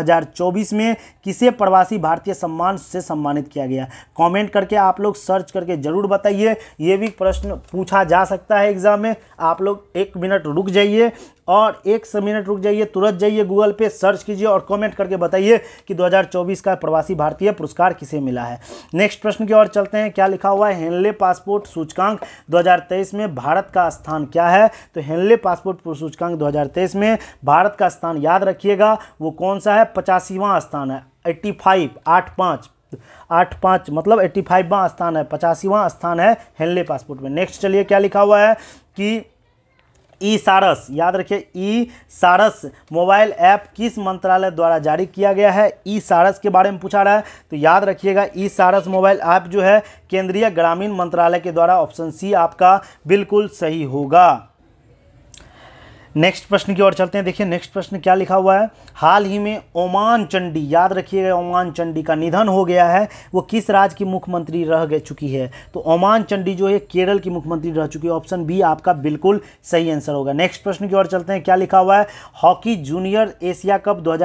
में किसे प्रवासी भारतीय सम्मान से सम्मानित किया गया कॉमेंट करके आप लोग सर्च करके ज़रूर बताइए ये भी प्रश्न पूछा जा सकता है एग्ज़ाम में आप लोग लोग एक मिनट रुक जाइए और एक मिनट रुक जाइए तुरंत जाइए गूगल पे सर्च कीजिए और कमेंट करके बताइए कि 2024 का प्रवासी भारतीय पुरस्कार किसे मिला है नेक्स्ट प्रश्न की ओर चलते हैं क्या लिखा हुआ है हेनले पासपोर्ट सूचकांक 2023 में भारत का स्थान क्या है तो हेनले पासपोर्ट सूचकांक 2023 में भारत का स्थान याद रखिएगा वो कौन सा है पचासीवां स्थान है एट्टी फाइव आठ पाँच आठ मतलब एट्टी फाइववा स्थान है पचासीवां स्थान है हेनले पासपोर्ट में नेक्स्ट चलिए क्या लिखा हुआ है कि ई सारस याद रखिए ई सारस मोबाइल ऐप किस मंत्रालय द्वारा जारी किया गया है ई सारस के बारे में पूछा रहा है तो याद रखिएगा ई सारस मोबाइल ऐप जो है केंद्रीय ग्रामीण मंत्रालय के द्वारा ऑप्शन सी आपका बिल्कुल सही होगा नेक्स्ट प्रश्न की ओर चलते हैं देखिए नेक्स्ट प्रश्न क्या लिखा हुआ है हाल ही में ओमान चंडी याद रखिएगा ओमान चंडी का निधन हो गया है वो किस राज्य की मुख्यमंत्री रह गए चुकी है तो ओमान चंडी जो है केरल की मुख्यमंत्री रह चुकी है ऑप्शन बी आपका बिल्कुल सही आंसर होगा नेक्स्ट प्रश्न की ओर चलते हैं क्या लिखा हुआ है हॉकी जूनियर एशिया कप दो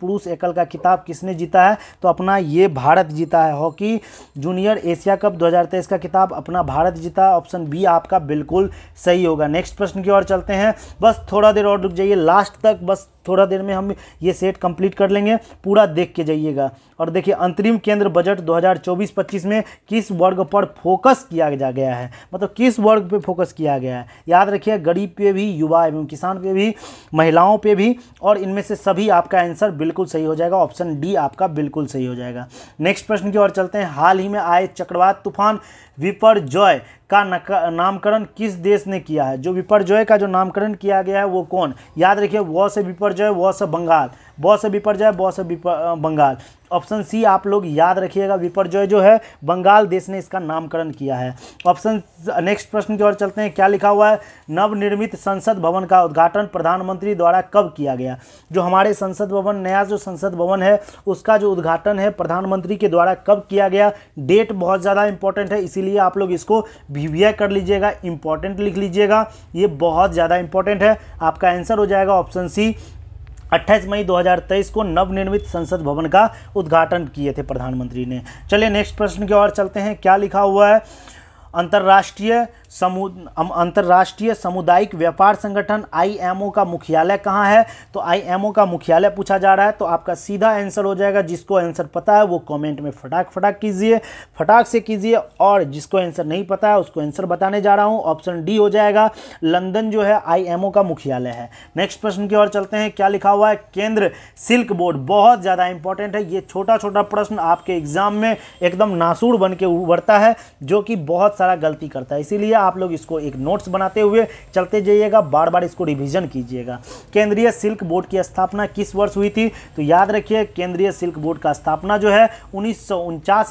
पुरुष एकल का किताब किसने जीता है तो अपना ये भारत जीता है हॉकी जूनियर एशिया कप दो का किताब अपना भारत जीता ऑप्शन बी आपका बिल्कुल सही होगा नेक्स्ट प्रश्न की ओर चलते हैं बस थोड़ा देर और रुक जाइए लास्ट तक बस थोड़ा देर में हम ये सेट कंप्लीट कर लेंगे पूरा देख के जाइएगा और देखिए अंतरिम केंद्र बजट 2024-25 में किस वर्ग पर फोकस किया जा गया है मतलब किस वर्ग पे फोकस किया गया है याद रखिए गरीब पे भी युवा एवं किसान पे भी महिलाओं पे भी और इनमें से सभी आपका आंसर बिल्कुल सही हो जाएगा ऑप्शन डी आपका बिल्कुल सही हो जाएगा नेक्स्ट प्रश्न की ओर चलते हैं हाल ही में आए चक्रवात तूफान जॉय का नामकरण किस देश ने किया है जो विपर्जय का जो नामकरण किया गया है वो कौन याद रखिए व से विपर्जय व से बंगाल व से विपर्जय ब से बंगाल ऑप्शन सी आप लोग याद रखिएगा विपर्जय जो है बंगाल देश ने इसका नामकरण किया है ऑप्शन नेक्स्ट प्रश्न की ओर चलते हैं क्या लिखा हुआ है नवनिर्मित संसद भवन का उद्घाटन प्रधानमंत्री द्वारा कब किया गया जो हमारे संसद भवन नया जो संसद भवन है उसका जो उद्घाटन है प्रधानमंत्री के द्वारा कब किया गया डेट बहुत ज़्यादा इंपॉर्टेंट है इसीलिए आप लोग इसको यूरिया कर लीजिएगा इंपॉर्टेंट लिख लीजिएगा ये बहुत ज़्यादा इंपॉर्टेंट है आपका आंसर हो जाएगा ऑप्शन सी 28 मई 2023 को नवनिर्मित संसद भवन का उद्घाटन किए थे प्रधानमंत्री ने चलिए नेक्स्ट प्रश्न की ओर चलते हैं क्या लिखा हुआ है अंतर्राष्ट्रीय समू अंतर्राष्ट्रीय सामुदायिक व्यापार संगठन आईएमओ का मुख्यालय कहाँ है तो आईएमओ का मुख्यालय पूछा जा रहा है तो आपका सीधा आंसर हो जाएगा जिसको आंसर पता है वो कमेंट में फटाक फटाक कीजिए फटाक से कीजिए और जिसको आंसर नहीं पता है उसको आंसर बताने जा रहा हूँ ऑप्शन डी हो जाएगा लंदन जो है आई का मुख्यालय है नेक्स्ट प्रश्न की ओर चलते हैं क्या लिखा हुआ है केंद्र सिल्क बोर्ड बहुत ज़्यादा इंपॉर्टेंट है ये छोटा छोटा प्रश्न आपके एग्जाम में एकदम नासूर बन के उभरता है जो कि बहुत सारा गलती करता है इसीलिए आप लोग इसको एक नोट्स बनाते हुए चलते जाइएगा बार बार इसको रिविजन कीजिएगा केंद्रीय सिल्क बोर्ड की स्थापना किस वर्ष हुई थी तो याद रखिए केंद्रीय सिल्क बोर्ड का स्थापना जो है उन्नीस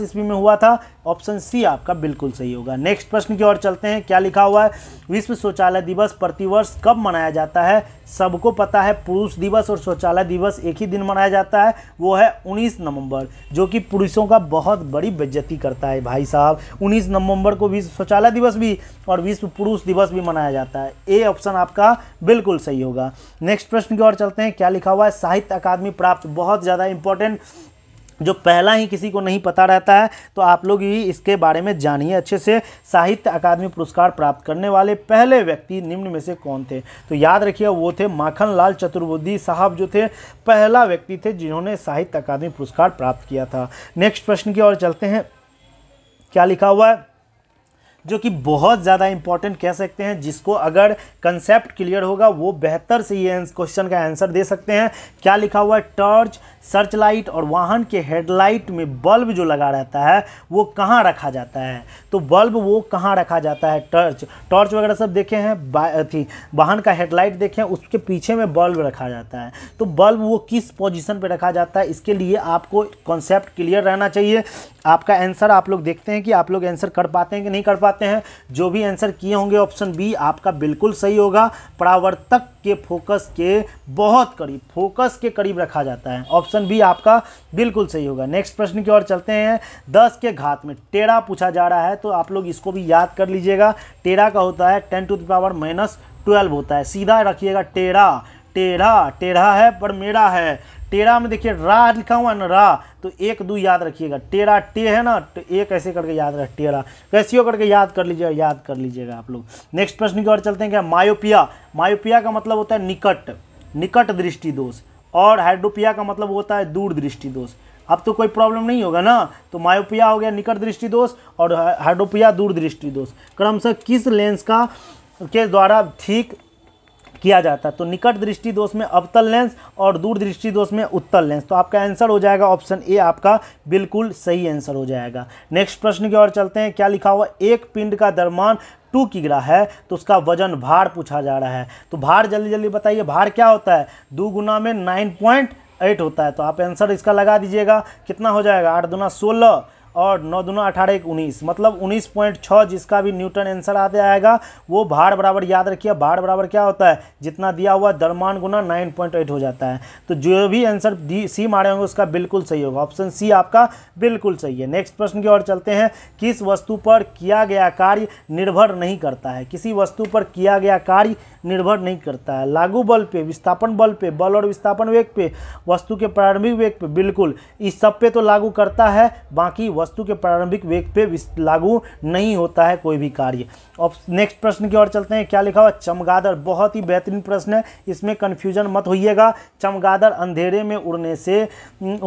ईस्वी में हुआ था ऑप्शन सी आपका बिल्कुल सही होगा नेक्स्ट प्रश्न की ओर चलते हैं क्या लिखा हुआ है विश्व शौचालय दिवस प्रतिवर्ष कब मनाया जाता है सबको पता है पुरुष दिवस और शौचालय दिवस एक ही दिन मनाया जाता है वो है 19 नवंबर जो कि पुरुषों का बहुत बड़ी बेज्जती करता है भाई साहब 19 नवंबर को विश्व शौचालय दिवस भी और विश्व पुरुष दिवस भी मनाया जाता है ए ऑप्शन आपका बिल्कुल सही होगा नेक्स्ट प्रश्न की ओर चलते हैं क्या लिखा हुआ है साहित्य अकादमी प्राप्त बहुत ज़्यादा इंपॉर्टेंट जो पहला ही किसी को नहीं पता रहता है तो आप लोग ही इसके बारे में जानिए अच्छे से साहित्य अकादमी पुरस्कार प्राप्त करने वाले पहले व्यक्ति निम्न में से कौन थे तो याद रखिए वो थे माखन लाल चतुर्वेदी साहब जो थे पहला व्यक्ति थे जिन्होंने साहित्य अकादमी पुरस्कार प्राप्त किया था नेक्स्ट प्रश्न की ओर चलते हैं क्या लिखा हुआ है जो कि बहुत ज़्यादा इंपॉर्टेंट कह सकते हैं जिसको अगर कंसेप्ट क्लियर होगा वो बेहतर से ये क्वेश्चन का आंसर दे सकते हैं क्या लिखा हुआ है टॉर्च सर्च लाइट और वाहन के हेडलाइट में बल्ब जो लगा रहता है वो कहाँ रखा जाता है तो बल्ब वो कहाँ रखा जाता है टॉर्च टॉर्च वगैरह सब देखे हैं थी वाहन का हेडलाइट देखे हैं उसके पीछे में बल्ब रखा जाता है तो बल्ब वो किस पोजिशन पर रखा जाता है इसके लिए आपको कॉन्सेप्ट क्लियर रहना चाहिए आपका आंसर आप लोग देखते हैं कि आप लोग आंसर कर पाते हैं कि नहीं कर पाते करवाते हैं जो भी आंसर किए होंगे ऑप्शन बी आपका बिल्कुल सही होगा परावर्तक के फोकस के बहुत करीब फोकस के करीब रखा जाता है ऑप्शन बी आपका बिल्कुल सही होगा नेक्स्ट प्रश्न की ओर चलते हैं दस के घात में टेरा पूछा जा रहा है तो आप लोग इसको भी याद कर लीजिएगा टेरा का होता है ten to the power minus twelve होता है सीधा रखिएगा टेरा टेढ़ा टेढ़ा है पर मेरा है टेरा में देखिए रा लिखा हुआ है ना रा तो एक दो याद रखिएगा टेरा टे है ना तो एक ऐसे करके याद रख टेरा कैसे तो हो करके याद कर लीजिएगा याद कर लीजिएगा आप लोग नेक्स्ट प्रश्न की ओर चलते हैं क्या मायोपिया मायोपिया का मतलब होता है निकट निकट दृष्टि दोष और हाइड्रोपिया का मतलब होता है दूर दृष्टि दोष अब तो कोई प्रॉब्लम नहीं होगा ना तो मायोपिया हो गया निकट दृष्टि दोष और हाइड्रोपिया दूर दृष्टि दोष क्रमशः किस लेंस का के द्वारा ठीक किया जाता है तो निकट दृष्टि दोष में अवतल लेंस और दूर दृष्टि दोष में उत्तल लेंस तो आपका आंसर हो जाएगा ऑप्शन ए आपका बिल्कुल सही आंसर हो जाएगा नेक्स्ट प्रश्न की ओर चलते हैं क्या लिखा हुआ एक पिंड का दरमान टू की ग्रह है तो उसका वजन भार पूछा जा रहा है तो भार जल्दी जल्दी बताइए भार क्या होता है दो गुना में नाइन पॉइंट एट होता है तो आप आंसर इसका लगा दीजिएगा कितना हो जाएगा आठ दुना सोलह और नौ दुना अठारह एक उन्नीस मतलब उन्नीस पॉइंट छः जिसका भी न्यूटन आंसर आते आएगा वो भार बराबर याद रखिए भार बराबर क्या होता है जितना दिया हुआ दरमान गुना नाइन पॉइंट एट हो जाता है तो जो भी आंसर डी सी मारे होंगे उसका बिल्कुल सही होगा ऑप्शन सी आपका बिल्कुल सही है नेक्स्ट प्रश्न की ओर चलते हैं किस वस्तु पर किया गया कार्य निर्भर नहीं करता है किसी वस्तु पर किया गया कार्य निर्भर नहीं करता है लागू बल पे विस्थापन बल पे बल और विस्थापन वेग पे वस्तु के प्रारंभिक वेग पे बिल्कुल इस सब पे तो लागू करता है बाकी वस्तु के प्रारंभिक वेग पे लागू नहीं होता है कोई भी कार्य अब नेक्स्ट प्रश्न की ओर चलते हैं क्या लिखा हुआ चमगादड़ बहुत ही बेहतरीन प्रश्न है इसमें कन्फ्यूजन मत होइएगा चमगादड़ अंधेरे में उड़ने से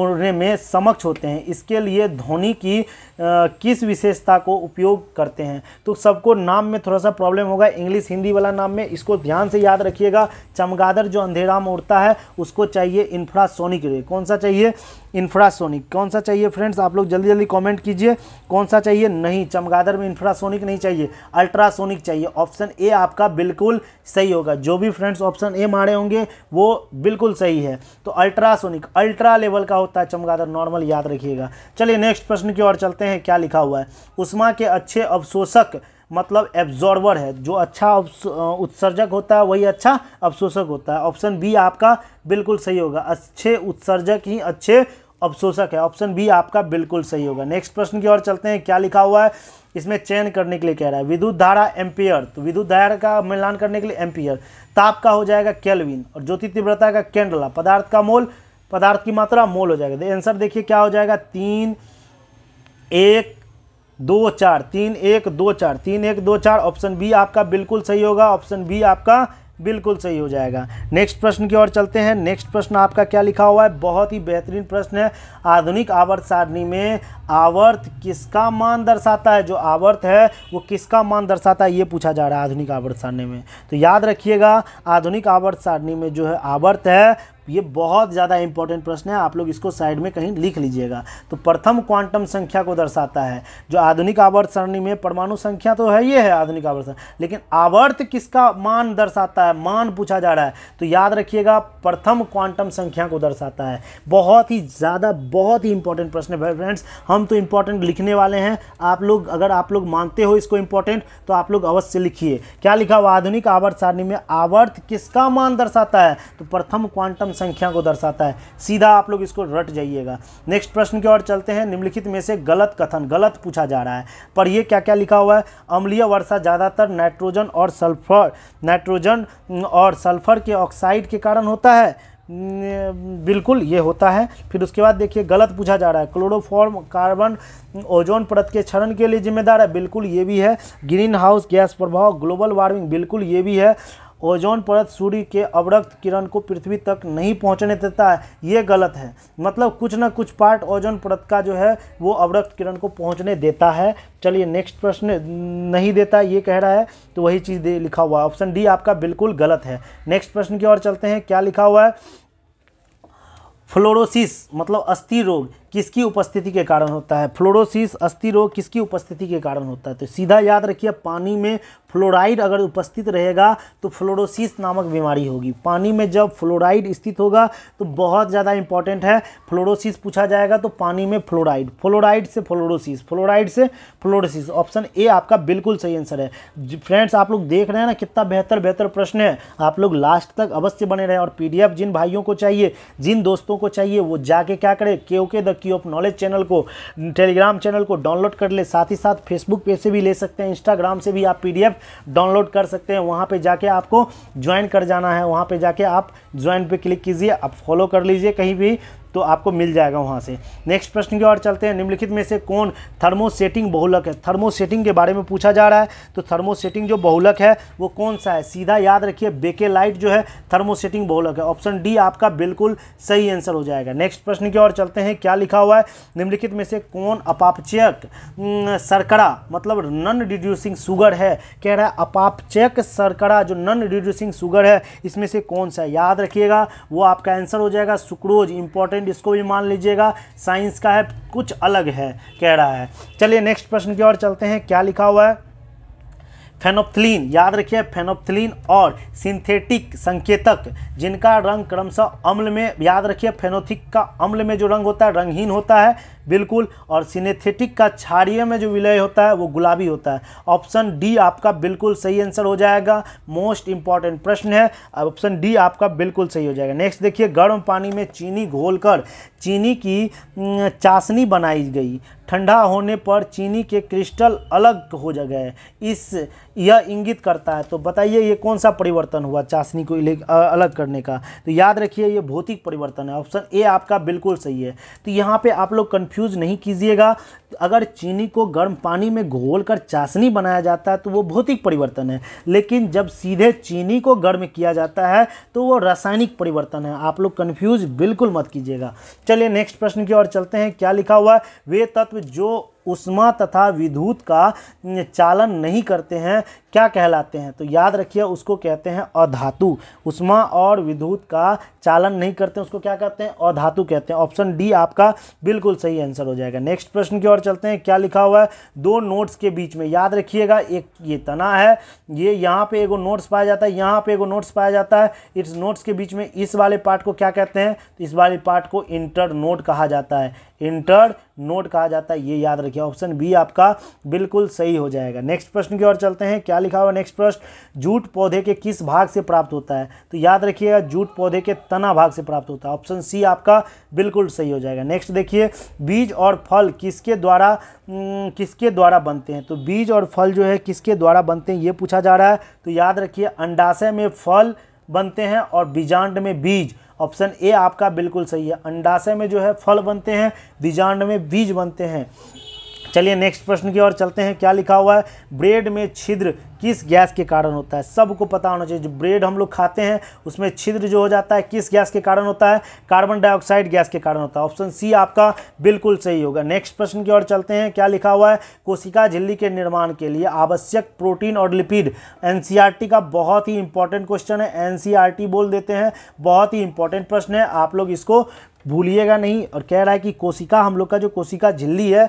उड़ने में समक्ष होते हैं इसके लिए ध्वनि की आ, किस विशेषता को उपयोग करते हैं तो सबको नाम में थोड़ा सा प्रॉब्लम होगा इंग्लिश हिंदी वाला नाम में इसको ध्यान से याद रखिएगा चमगादड़ जो अंधेरा में उड़ता है उसको चाहिए इंफ्रासोनिक रे कौन सा चाहिए इंफ्रासोनिक कौन सा चाहिए फ्रेंड्स आप लोग जल्दी जल्दी कमेंट कीजिए कौन सा चाहिए नहीं चमगादड़ में इंफ्रासोनिक नहीं चाहिए अल्ट्रासोनिक चाहिए ऑप्शन ए आपका बिल्कुल सही होगा जो भी फ्रेंड्स ऑप्शन ए मारे होंगे वो बिल्कुल सही है तो अल्ट्रासोनिक अल्ट्रा लेवल का होता है चमगादड़ नॉर्मल याद रखिएगा चलिए नेक्स्ट प्रश्न की ओर चलते हैं क्या लिखा हुआ है उष्मा के अच्छे अवशोषक मतलब एब्जॉर्वर है जो अच्छा उत्सर्जक होता है वही अच्छा अवशोषक होता है ऑप्शन बी आपका बिल्कुल सही होगा अच्छे उत्सर्जक ही अच्छे अवशोषक है ऑप्शन बी आपका बिल्कुल सही होगा नेक्स्ट प्रश्न की ओर चलते हैं क्या लिखा हुआ है इसमें चयन करने के लिए कह रहा है विद्युत धारा एम्पियर तो विद्युत धारा का मिलान करने के लिए एम्पियर ताप का हो जाएगा कैलविन और ज्योति तीव्रता का कैंडला पदार्थ का मोल पदार्थ की मात्रा मोल हो जाएगा आंसर देखिए क्या हो जाएगा तीन एक दो चार तीन एक दो चार तीन एक दो चार ऑप्शन बी आपका बिल्कुल सही होगा ऑप्शन बी आपका बिल्कुल सही हो जाएगा नेक्स्ट प्रश्न की ओर चलते हैं नेक्स्ट प्रश्न आपका क्या लिखा हुआ है बहुत ही बेहतरीन प्रश्न है आधुनिक आवर्त सारणी में आवर्त किसका मान दर्शाता है जो आवर्त है वो किसका मान दर्शाता है ये पूछा जा रहा है आधुनिक आवर्त सारणी में तो याद रखिएगा आधुनिक आवर्त सारणी में जो है आवर्त है ये बहुत ज़्यादा इंपॉर्टेंट प्रश्न है आप लोग इसको साइड में कहीं लिख लीजिएगा तो प्रथम क्वांटम संख्या को दर्शाता है जो आधुनिक आवर्त सरणी में परमाणु संख्या तो है ये है आधुनिक आवर्त सरणी लेकिन आवर्त किसका मान दर्शाता है मान पूछा जा रहा है तो याद रखिएगा प्रथम क्वांटम संख्या को दर्शाता है बहुत ही ज़्यादा बहुत ही इंपॉर्टेंट प्रश्न है फ्रेंड्स हम तो इंपॉर्टेंट लिखने वाले हैं आप लोग अगर आप लोग मानते हो इसको इंपॉर्टेंट तो आप लोग अवश्य लिखिए क्या लिखा हुआ आधुनिक आवर्त सारणी में आवर्त किसका मान दर्शाता है तो प्रथम क्वांटम संख्या को दर्शाता है सीधा आप लोग इसको रट जाइएगा नेक्स्ट प्रश्न की ओर चलते हैं निम्नलिखित में से गलत कथन गलत पूछा जा रहा है पर यह क्या क्या लिखा हुआ है अम्लीय वर्षा ज़्यादातर नाइट्रोजन और सल्फर नाइट्रोजन और सल्फर के ऑक्साइड के कारण होता है बिल्कुल ये होता है फिर उसके बाद देखिए गलत पूछा जा रहा है क्लोरोफॉर्म कार्बन ओजोन परत के क्षरण के लिए जिम्मेदार है बिल्कुल ये भी है ग्रीन हाउस गैस प्रभाव ग्लोबल वार्मिंग बिल्कुल ये भी है ओजोन परत सूर्य के अवरक्त किरण को पृथ्वी तक नहीं पहुंचने देता है ये गलत है मतलब कुछ ना कुछ पार्ट ओजोन परत का जो है वो अवरक्त किरण को पहुंचने देता है चलिए नेक्स्ट प्रश्न नहीं देता ये कह रहा है तो वही चीज़ लिखा हुआ है ऑप्शन डी आपका बिल्कुल गलत है नेक्स्ट प्रश्न की ओर चलते हैं क्या लिखा हुआ है फ्लोरोसिस मतलब अस्थि रोग किसकी उपस्थिति के कारण होता है फ्लोरोसिस अस्थि रोग किसकी उपस्थिति के कारण होता है तो सीधा याद रखिए पानी में फ्लोराइड अगर उपस्थित रहेगा तो फ्लोरोसिस नामक बीमारी होगी पानी में जब फ्लोराइड स्थित होगा तो बहुत ज़्यादा इंपॉर्टेंट है फ्लोरोसिस पूछा जाएगा तो पानी में फ्लोराइड फ्लोराइड से फ्लोरोसिस फ्लोराइड से फ्लोरोसिस ऑप्शन ए आपका बिल्कुल सही आंसर है फ्रेंड्स आप लोग देख रहे हैं ना कितना बेहतर बेहतर प्रश्न है आप लोग लास्ट तक अवश्य बने रहें और पी जिन भाइयों को चाहिए जिन दोस्तों को चाहिए वो जाके क्या करें के की ऑफ नॉलेज चैनल को टेलीग्राम चैनल को डाउनलोड कर ले साथ ही साथ फेसबुक पेज से भी ले सकते हैं इंस्टाग्राम से भी आप पीडीएफ डाउनलोड कर सकते हैं वहाँ पर जाके आपको ज्वाइन कर जाना है वहाँ पर जाके आप ज्वाइन पर क्लिक कीजिए आप फॉलो कर लीजिए कहीं भी तो आपको मिल जाएगा वहाँ से नेक्स्ट प्रश्न की ओर चलते हैं निम्नलिखित में से कौन थर्मोसेटिंग बहुलक है थर्मोसेटिंग के बारे में पूछा जा रहा है तो थर्मोसेटिंग जो बहुलक है वो कौन सा है सीधा याद रखिए बेकेलाइट जो है थर्मोसेटिंग बहुलक है ऑप्शन डी आपका बिल्कुल सही आंसर हो जाएगा नेक्स्ट प्रश्न की ओर चलते हैं क्या लिखा हुआ है निम्नलिखित में से कौन अपापचयक सरकड़ा मतलब नन रिड्यूसिंग शुगर है कह रहा है अपापचयक सरकरा जो नन रिड्यूसिंग शुगर है इसमें से कौन सा है याद रखिएगा वो आपका आंसर हो जाएगा सुक्रोज इंपॉर्टेंट पॉइंट इसको भी मान लीजिएगा साइंस का है कुछ अलग है कह रहा है चलिए नेक्स्ट प्रश्न की ओर चलते हैं क्या लिखा हुआ है फेनोप्थलीन याद रखिए फेनोप्थलीन और सिंथेटिक संकेतक जिनका रंग क्रमशः अम्ल में याद रखिए फेनोथिक का अम्ल में जो रंग होता है रंगहीन होता है बिल्कुल और सिनेथेटिक का क्षारिय में जो विलय होता है वो गुलाबी होता है ऑप्शन डी आपका बिल्कुल सही आंसर हो जाएगा मोस्ट इंपॉर्टेंट प्रश्न है ऑप्शन डी आपका बिल्कुल सही हो जाएगा नेक्स्ट देखिए गर्म पानी में चीनी घोलकर चीनी की चाशनी बनाई गई ठंडा होने पर चीनी के क्रिस्टल अलग हो गए इस यह इंगित करता है तो बताइए ये कौन सा परिवर्तन हुआ चाशनी को अलग करने का तो याद रखिए ये भौतिक परिवर्तन है ऑप्शन ए आपका बिल्कुल सही है तो यहाँ पे आप लोग कन्फ्यू कंफ्यूज नहीं कीजिएगा अगर चीनी को गर्म पानी में घोलकर चाशनी बनाया जाता है तो वो भौतिक परिवर्तन है लेकिन जब सीधे चीनी को गर्म किया जाता है तो वो रासायनिक परिवर्तन है आप लोग कन्फ्यूज बिल्कुल मत कीजिएगा चलिए नेक्स्ट प्रश्न की ओर चलते हैं क्या लिखा हुआ है वे तत्व जो उष्मा तथा विद्युत का चालन नहीं करते हैं क्या कहलाते हैं तो याद रखिए उसको कहते हैं अधातु उष्मा और विद्युत का चालन नहीं करते उसको क्या कहते हैं अधातु कहते हैं ऑप्शन डी आपका बिल्कुल सही आंसर हो जाएगा नेक्स्ट प्रश्न की ओर चलते हैं क्या लिखा हुआ है दो नोट्स के बीच में याद रखिएगा एक ये तना है ये यहाँ पे एगो नोट्स पाया जाता है यहाँ पे एगो नोट्स पाया जाता है इस नोट्स के बीच में इस वाले पार्ट को क्या कहते हैं तो इस वाले पार्ट को इंटर नोट कहा जाता है इंटर नोट कहा जाता है ये याद रखिए ऑप्शन बी आपका बिल्कुल सही हो जाएगा नेक्स्ट प्रश्न की ओर चलते हैं क्या लिखा हुआ नेक्स्ट प्रश्न जूट पौधे के किस भाग से प्राप्त होता है तो याद रखिएगा जूट पौधे के तना भाग से प्राप्त होता है ऑप्शन सी आपका बिल्कुल सही हो जाएगा नेक्स्ट देखिए बीज और फल किसके द्वारा हम्म, किसके द्वारा बनते हैं तो बीज और फल जो है किसके द्वारा बनते हैं ये पूछा जा रहा है तो याद रखिए अंडाशय में फल बनते हैं और बीजांड में बीज ऑप्शन ए आपका बिल्कुल सही है अंडाशय में जो है फल बनते हैं बीजांड में बीज बनते हैं चलिए नेक्स्ट प्रश्न की ओर चलते हैं क्या लिखा हुआ है ब्रेड में छिद्र किस गैस के कारण होता है सबको पता होना चाहिए जो ब्रेड हम लोग खाते हैं उसमें छिद्र जो हो जाता है किस गैस के कारण होता है कार्बन डाइऑक्साइड गैस के कारण होता है ऑप्शन सी आपका बिल्कुल सही होगा नेक्स्ट प्रश्न की ओर चलते हैं क्या लिखा हुआ है कोशिका झिल्ली के निर्माण के लिए आवश्यक प्रोटीन और लिपिड एन का बहुत ही इंपॉर्टेंट क्वेश्चन है एन बोल देते हैं बहुत ही इंपॉर्टेंट प्रश्न है आप लोग इसको भूलिएगा नहीं और कह रहा है कि कोशिका हम लोग का जो कोशिका झिल्ली है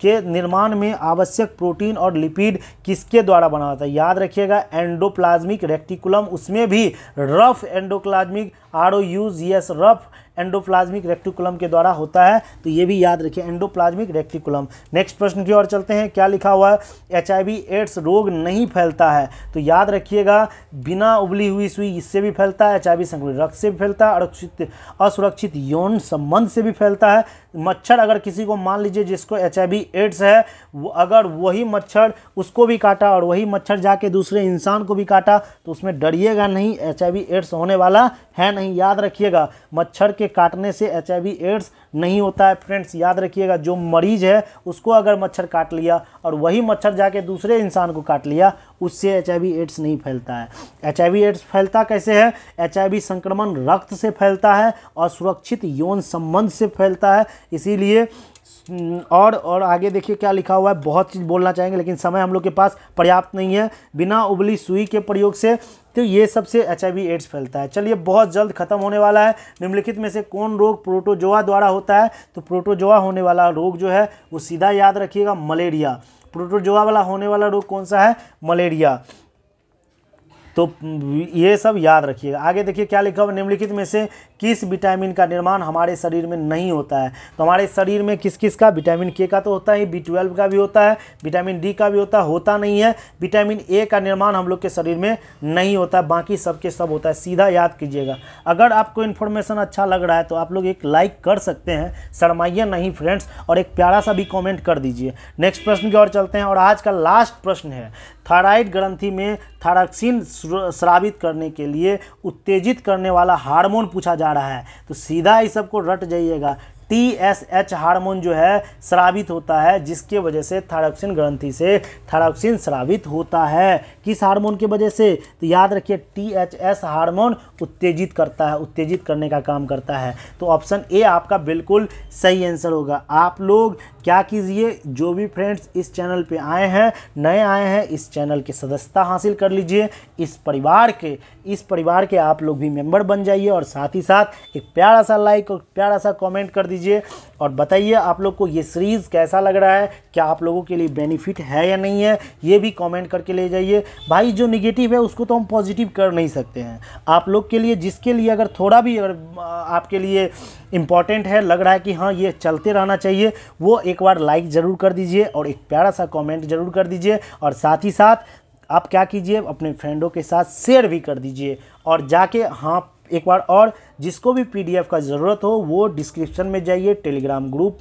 के निर्माण में आवश्यक प्रोटीन और लिपिड किसके द्वारा बना होता है याद रखिएगा एंडोप्लाज्मिक रेक्टिकुलम उसमें भी rough endoplasmic R O use yes rough endoplasmic reticulum के द्वारा होता है तो ये भी याद रखिए एंडोप्लाज्मिक रेक्टिकुलम नेक्स्ट प्रश्न की ओर चलते हैं क्या लिखा हुआ है एच एड्स रोग नहीं फैलता है तो याद रखिएगा बिना उबली हुई सुई इससे भी फैलता है एच आई संक्रमित रक्त से भी फैलता है असुरक्षित यौन संबंध से भी फैलता है मच्छर अगर किसी को मान लीजिए जिसको एच एड्स है वो अगर वही मच्छर उसको भी काटा और वही मच्छर जाके दूसरे इंसान को भी काटा तो उसमें डरिएगा नहीं एच एड्स होने वाला है नहीं याद रखिएगा मच्छर के काटने से एच एड्स नहीं होता है फ्रेंड्स याद रखिएगा जो मरीज है उसको अगर मच्छर काट लिया और वही मच्छर जाके दूसरे इंसान को काट लिया उससे एच एड्स नहीं फैलता है एच एड्स फैलता कैसे है एच संक्रमण रक्त से फैलता है और सुरक्षित यौन संबंध से फैलता है इसीलिए हम्म, और और आगे देखिए क्या लिखा हुआ है बहुत चीज़ बोलना चाहेंगे लेकिन समय हम लोग के पास पर्याप्त नहीं है बिना उबली सुई के प्रयोग से तो ये सबसे एच आई एड्स फैलता है चलिए बहुत जल्द खत्म होने वाला है निम्नलिखित में से कौन रोग प्रोटोजोआ द्वारा होता है तो प्रोटोजोआ होने वाला रोग जो है वो सीधा याद रखिएगा मलेरिया प्रोटोजोआ वाला होने वाला रोग कौन सा है मलेरिया तो ये सब याद रखिएगा आगे देखिए क्या लिखा हुआ निम्नलिखित में से किस विटामिन का निर्माण हमारे शरीर में नहीं होता है तो हमारे शरीर में किस किस का विटामिन के का तो होता ही बी ट्वेल्व का भी होता है विटामिन डी का भी होता है होता नहीं है विटामिन ए का निर्माण हम लोग के शरीर में नहीं होता है बाकी सब के सब होता है सीधा याद कीजिएगा अगर आपको इन्फॉर्मेशन अच्छा लग रहा है तो आप लोग एक लाइक कर सकते हैं शरमाइए नहीं फ्रेंड्स और एक प्यारा सा भी कॉमेंट कर दीजिए नेक्स्ट प्रश्न की ओर चलते हैं और आज का लास्ट प्रश्न है थायराइड ग्रंथि में थायरॉक्सिन श्रावित करने के लिए उत्तेजित करने वाला हार्मोन पूछा जा जा रहा है तो सीधा इस सबको रट जाइएगा टी एस एच हारमोन जो है श्रावित होता है जिसके वजह से थायरॉक्सिन ग्रंथि से थायरॉक्सिन श्रावित होता है किस हार्मोन की वजह से तो याद रखिए टी एच एस हार्मोन उत्तेजित करता है उत्तेजित करने का काम करता है तो ऑप्शन ए आपका बिल्कुल सही आंसर होगा आप लोग क्या कीजिए जो भी फ्रेंड्स इस चैनल पे आए हैं नए आए हैं इस चैनल के सदस्यता हासिल कर लीजिए इस परिवार के इस परिवार के आप लोग भी मेंबर बन जाइए और साथ ही साथ एक प्यारा सा लाइक और प्यारा सा कमेंट कर दीजिए और बताइए आप लोग को ये सीरीज़ कैसा लग रहा है क्या आप लोगों के लिए बेनिफिट है या नहीं है ये भी कमेंट करके ले जाइए भाई जो निगेटिव है उसको तो हम पॉजिटिव कर नहीं सकते हैं आप लोग के लिए जिसके लिए अगर थोड़ा भी अगर आपके लिए इम्पॉर्टेंट है लग रहा है कि हाँ ये चलते रहना चाहिए वो एक बार लाइक ज़रूर कर दीजिए और एक प्यारा सा कॉमेंट ज़रूर कर दीजिए और साथ ही साथ आप क्या कीजिए अपने फ्रेंडों के साथ शेयर भी कर दीजिए और जाके हाँ एक बार और जिसको भी पीडीएफ का ज़रूरत हो वो डिस्क्रिप्शन में जाइए टेलीग्राम ग्रुप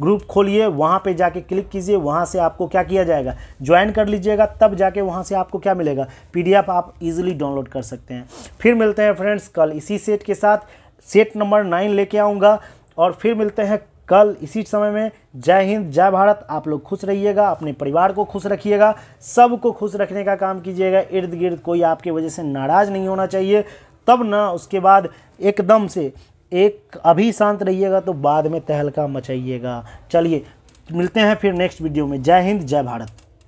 ग्रुप खोलिए वहाँ पे जाके क्लिक कीजिए वहाँ से आपको क्या किया जाएगा ज्वाइन कर लीजिएगा तब जाके वहाँ से आपको क्या मिलेगा पीडीएफ आप इजीली डाउनलोड कर सकते हैं फिर मिलते हैं फ्रेंड्स कल इसी सेट के साथ सेट नंबर नाइन लेके आऊँगा और फिर मिलते हैं कल इसी समय में जय हिंद जय भारत आप लोग खुश रहिएगा अपने परिवार को खुश रखिएगा सबको खुश रखने का काम कीजिएगा इर्द गिर्द कोई आपकी वजह से नाराज़ नहीं होना चाहिए तब ना उसके बाद एकदम से एक अभी शांत रहिएगा तो बाद में तहलका मचाइएगा चलिए मिलते हैं फिर नेक्स्ट वीडियो में जय हिंद जय भारत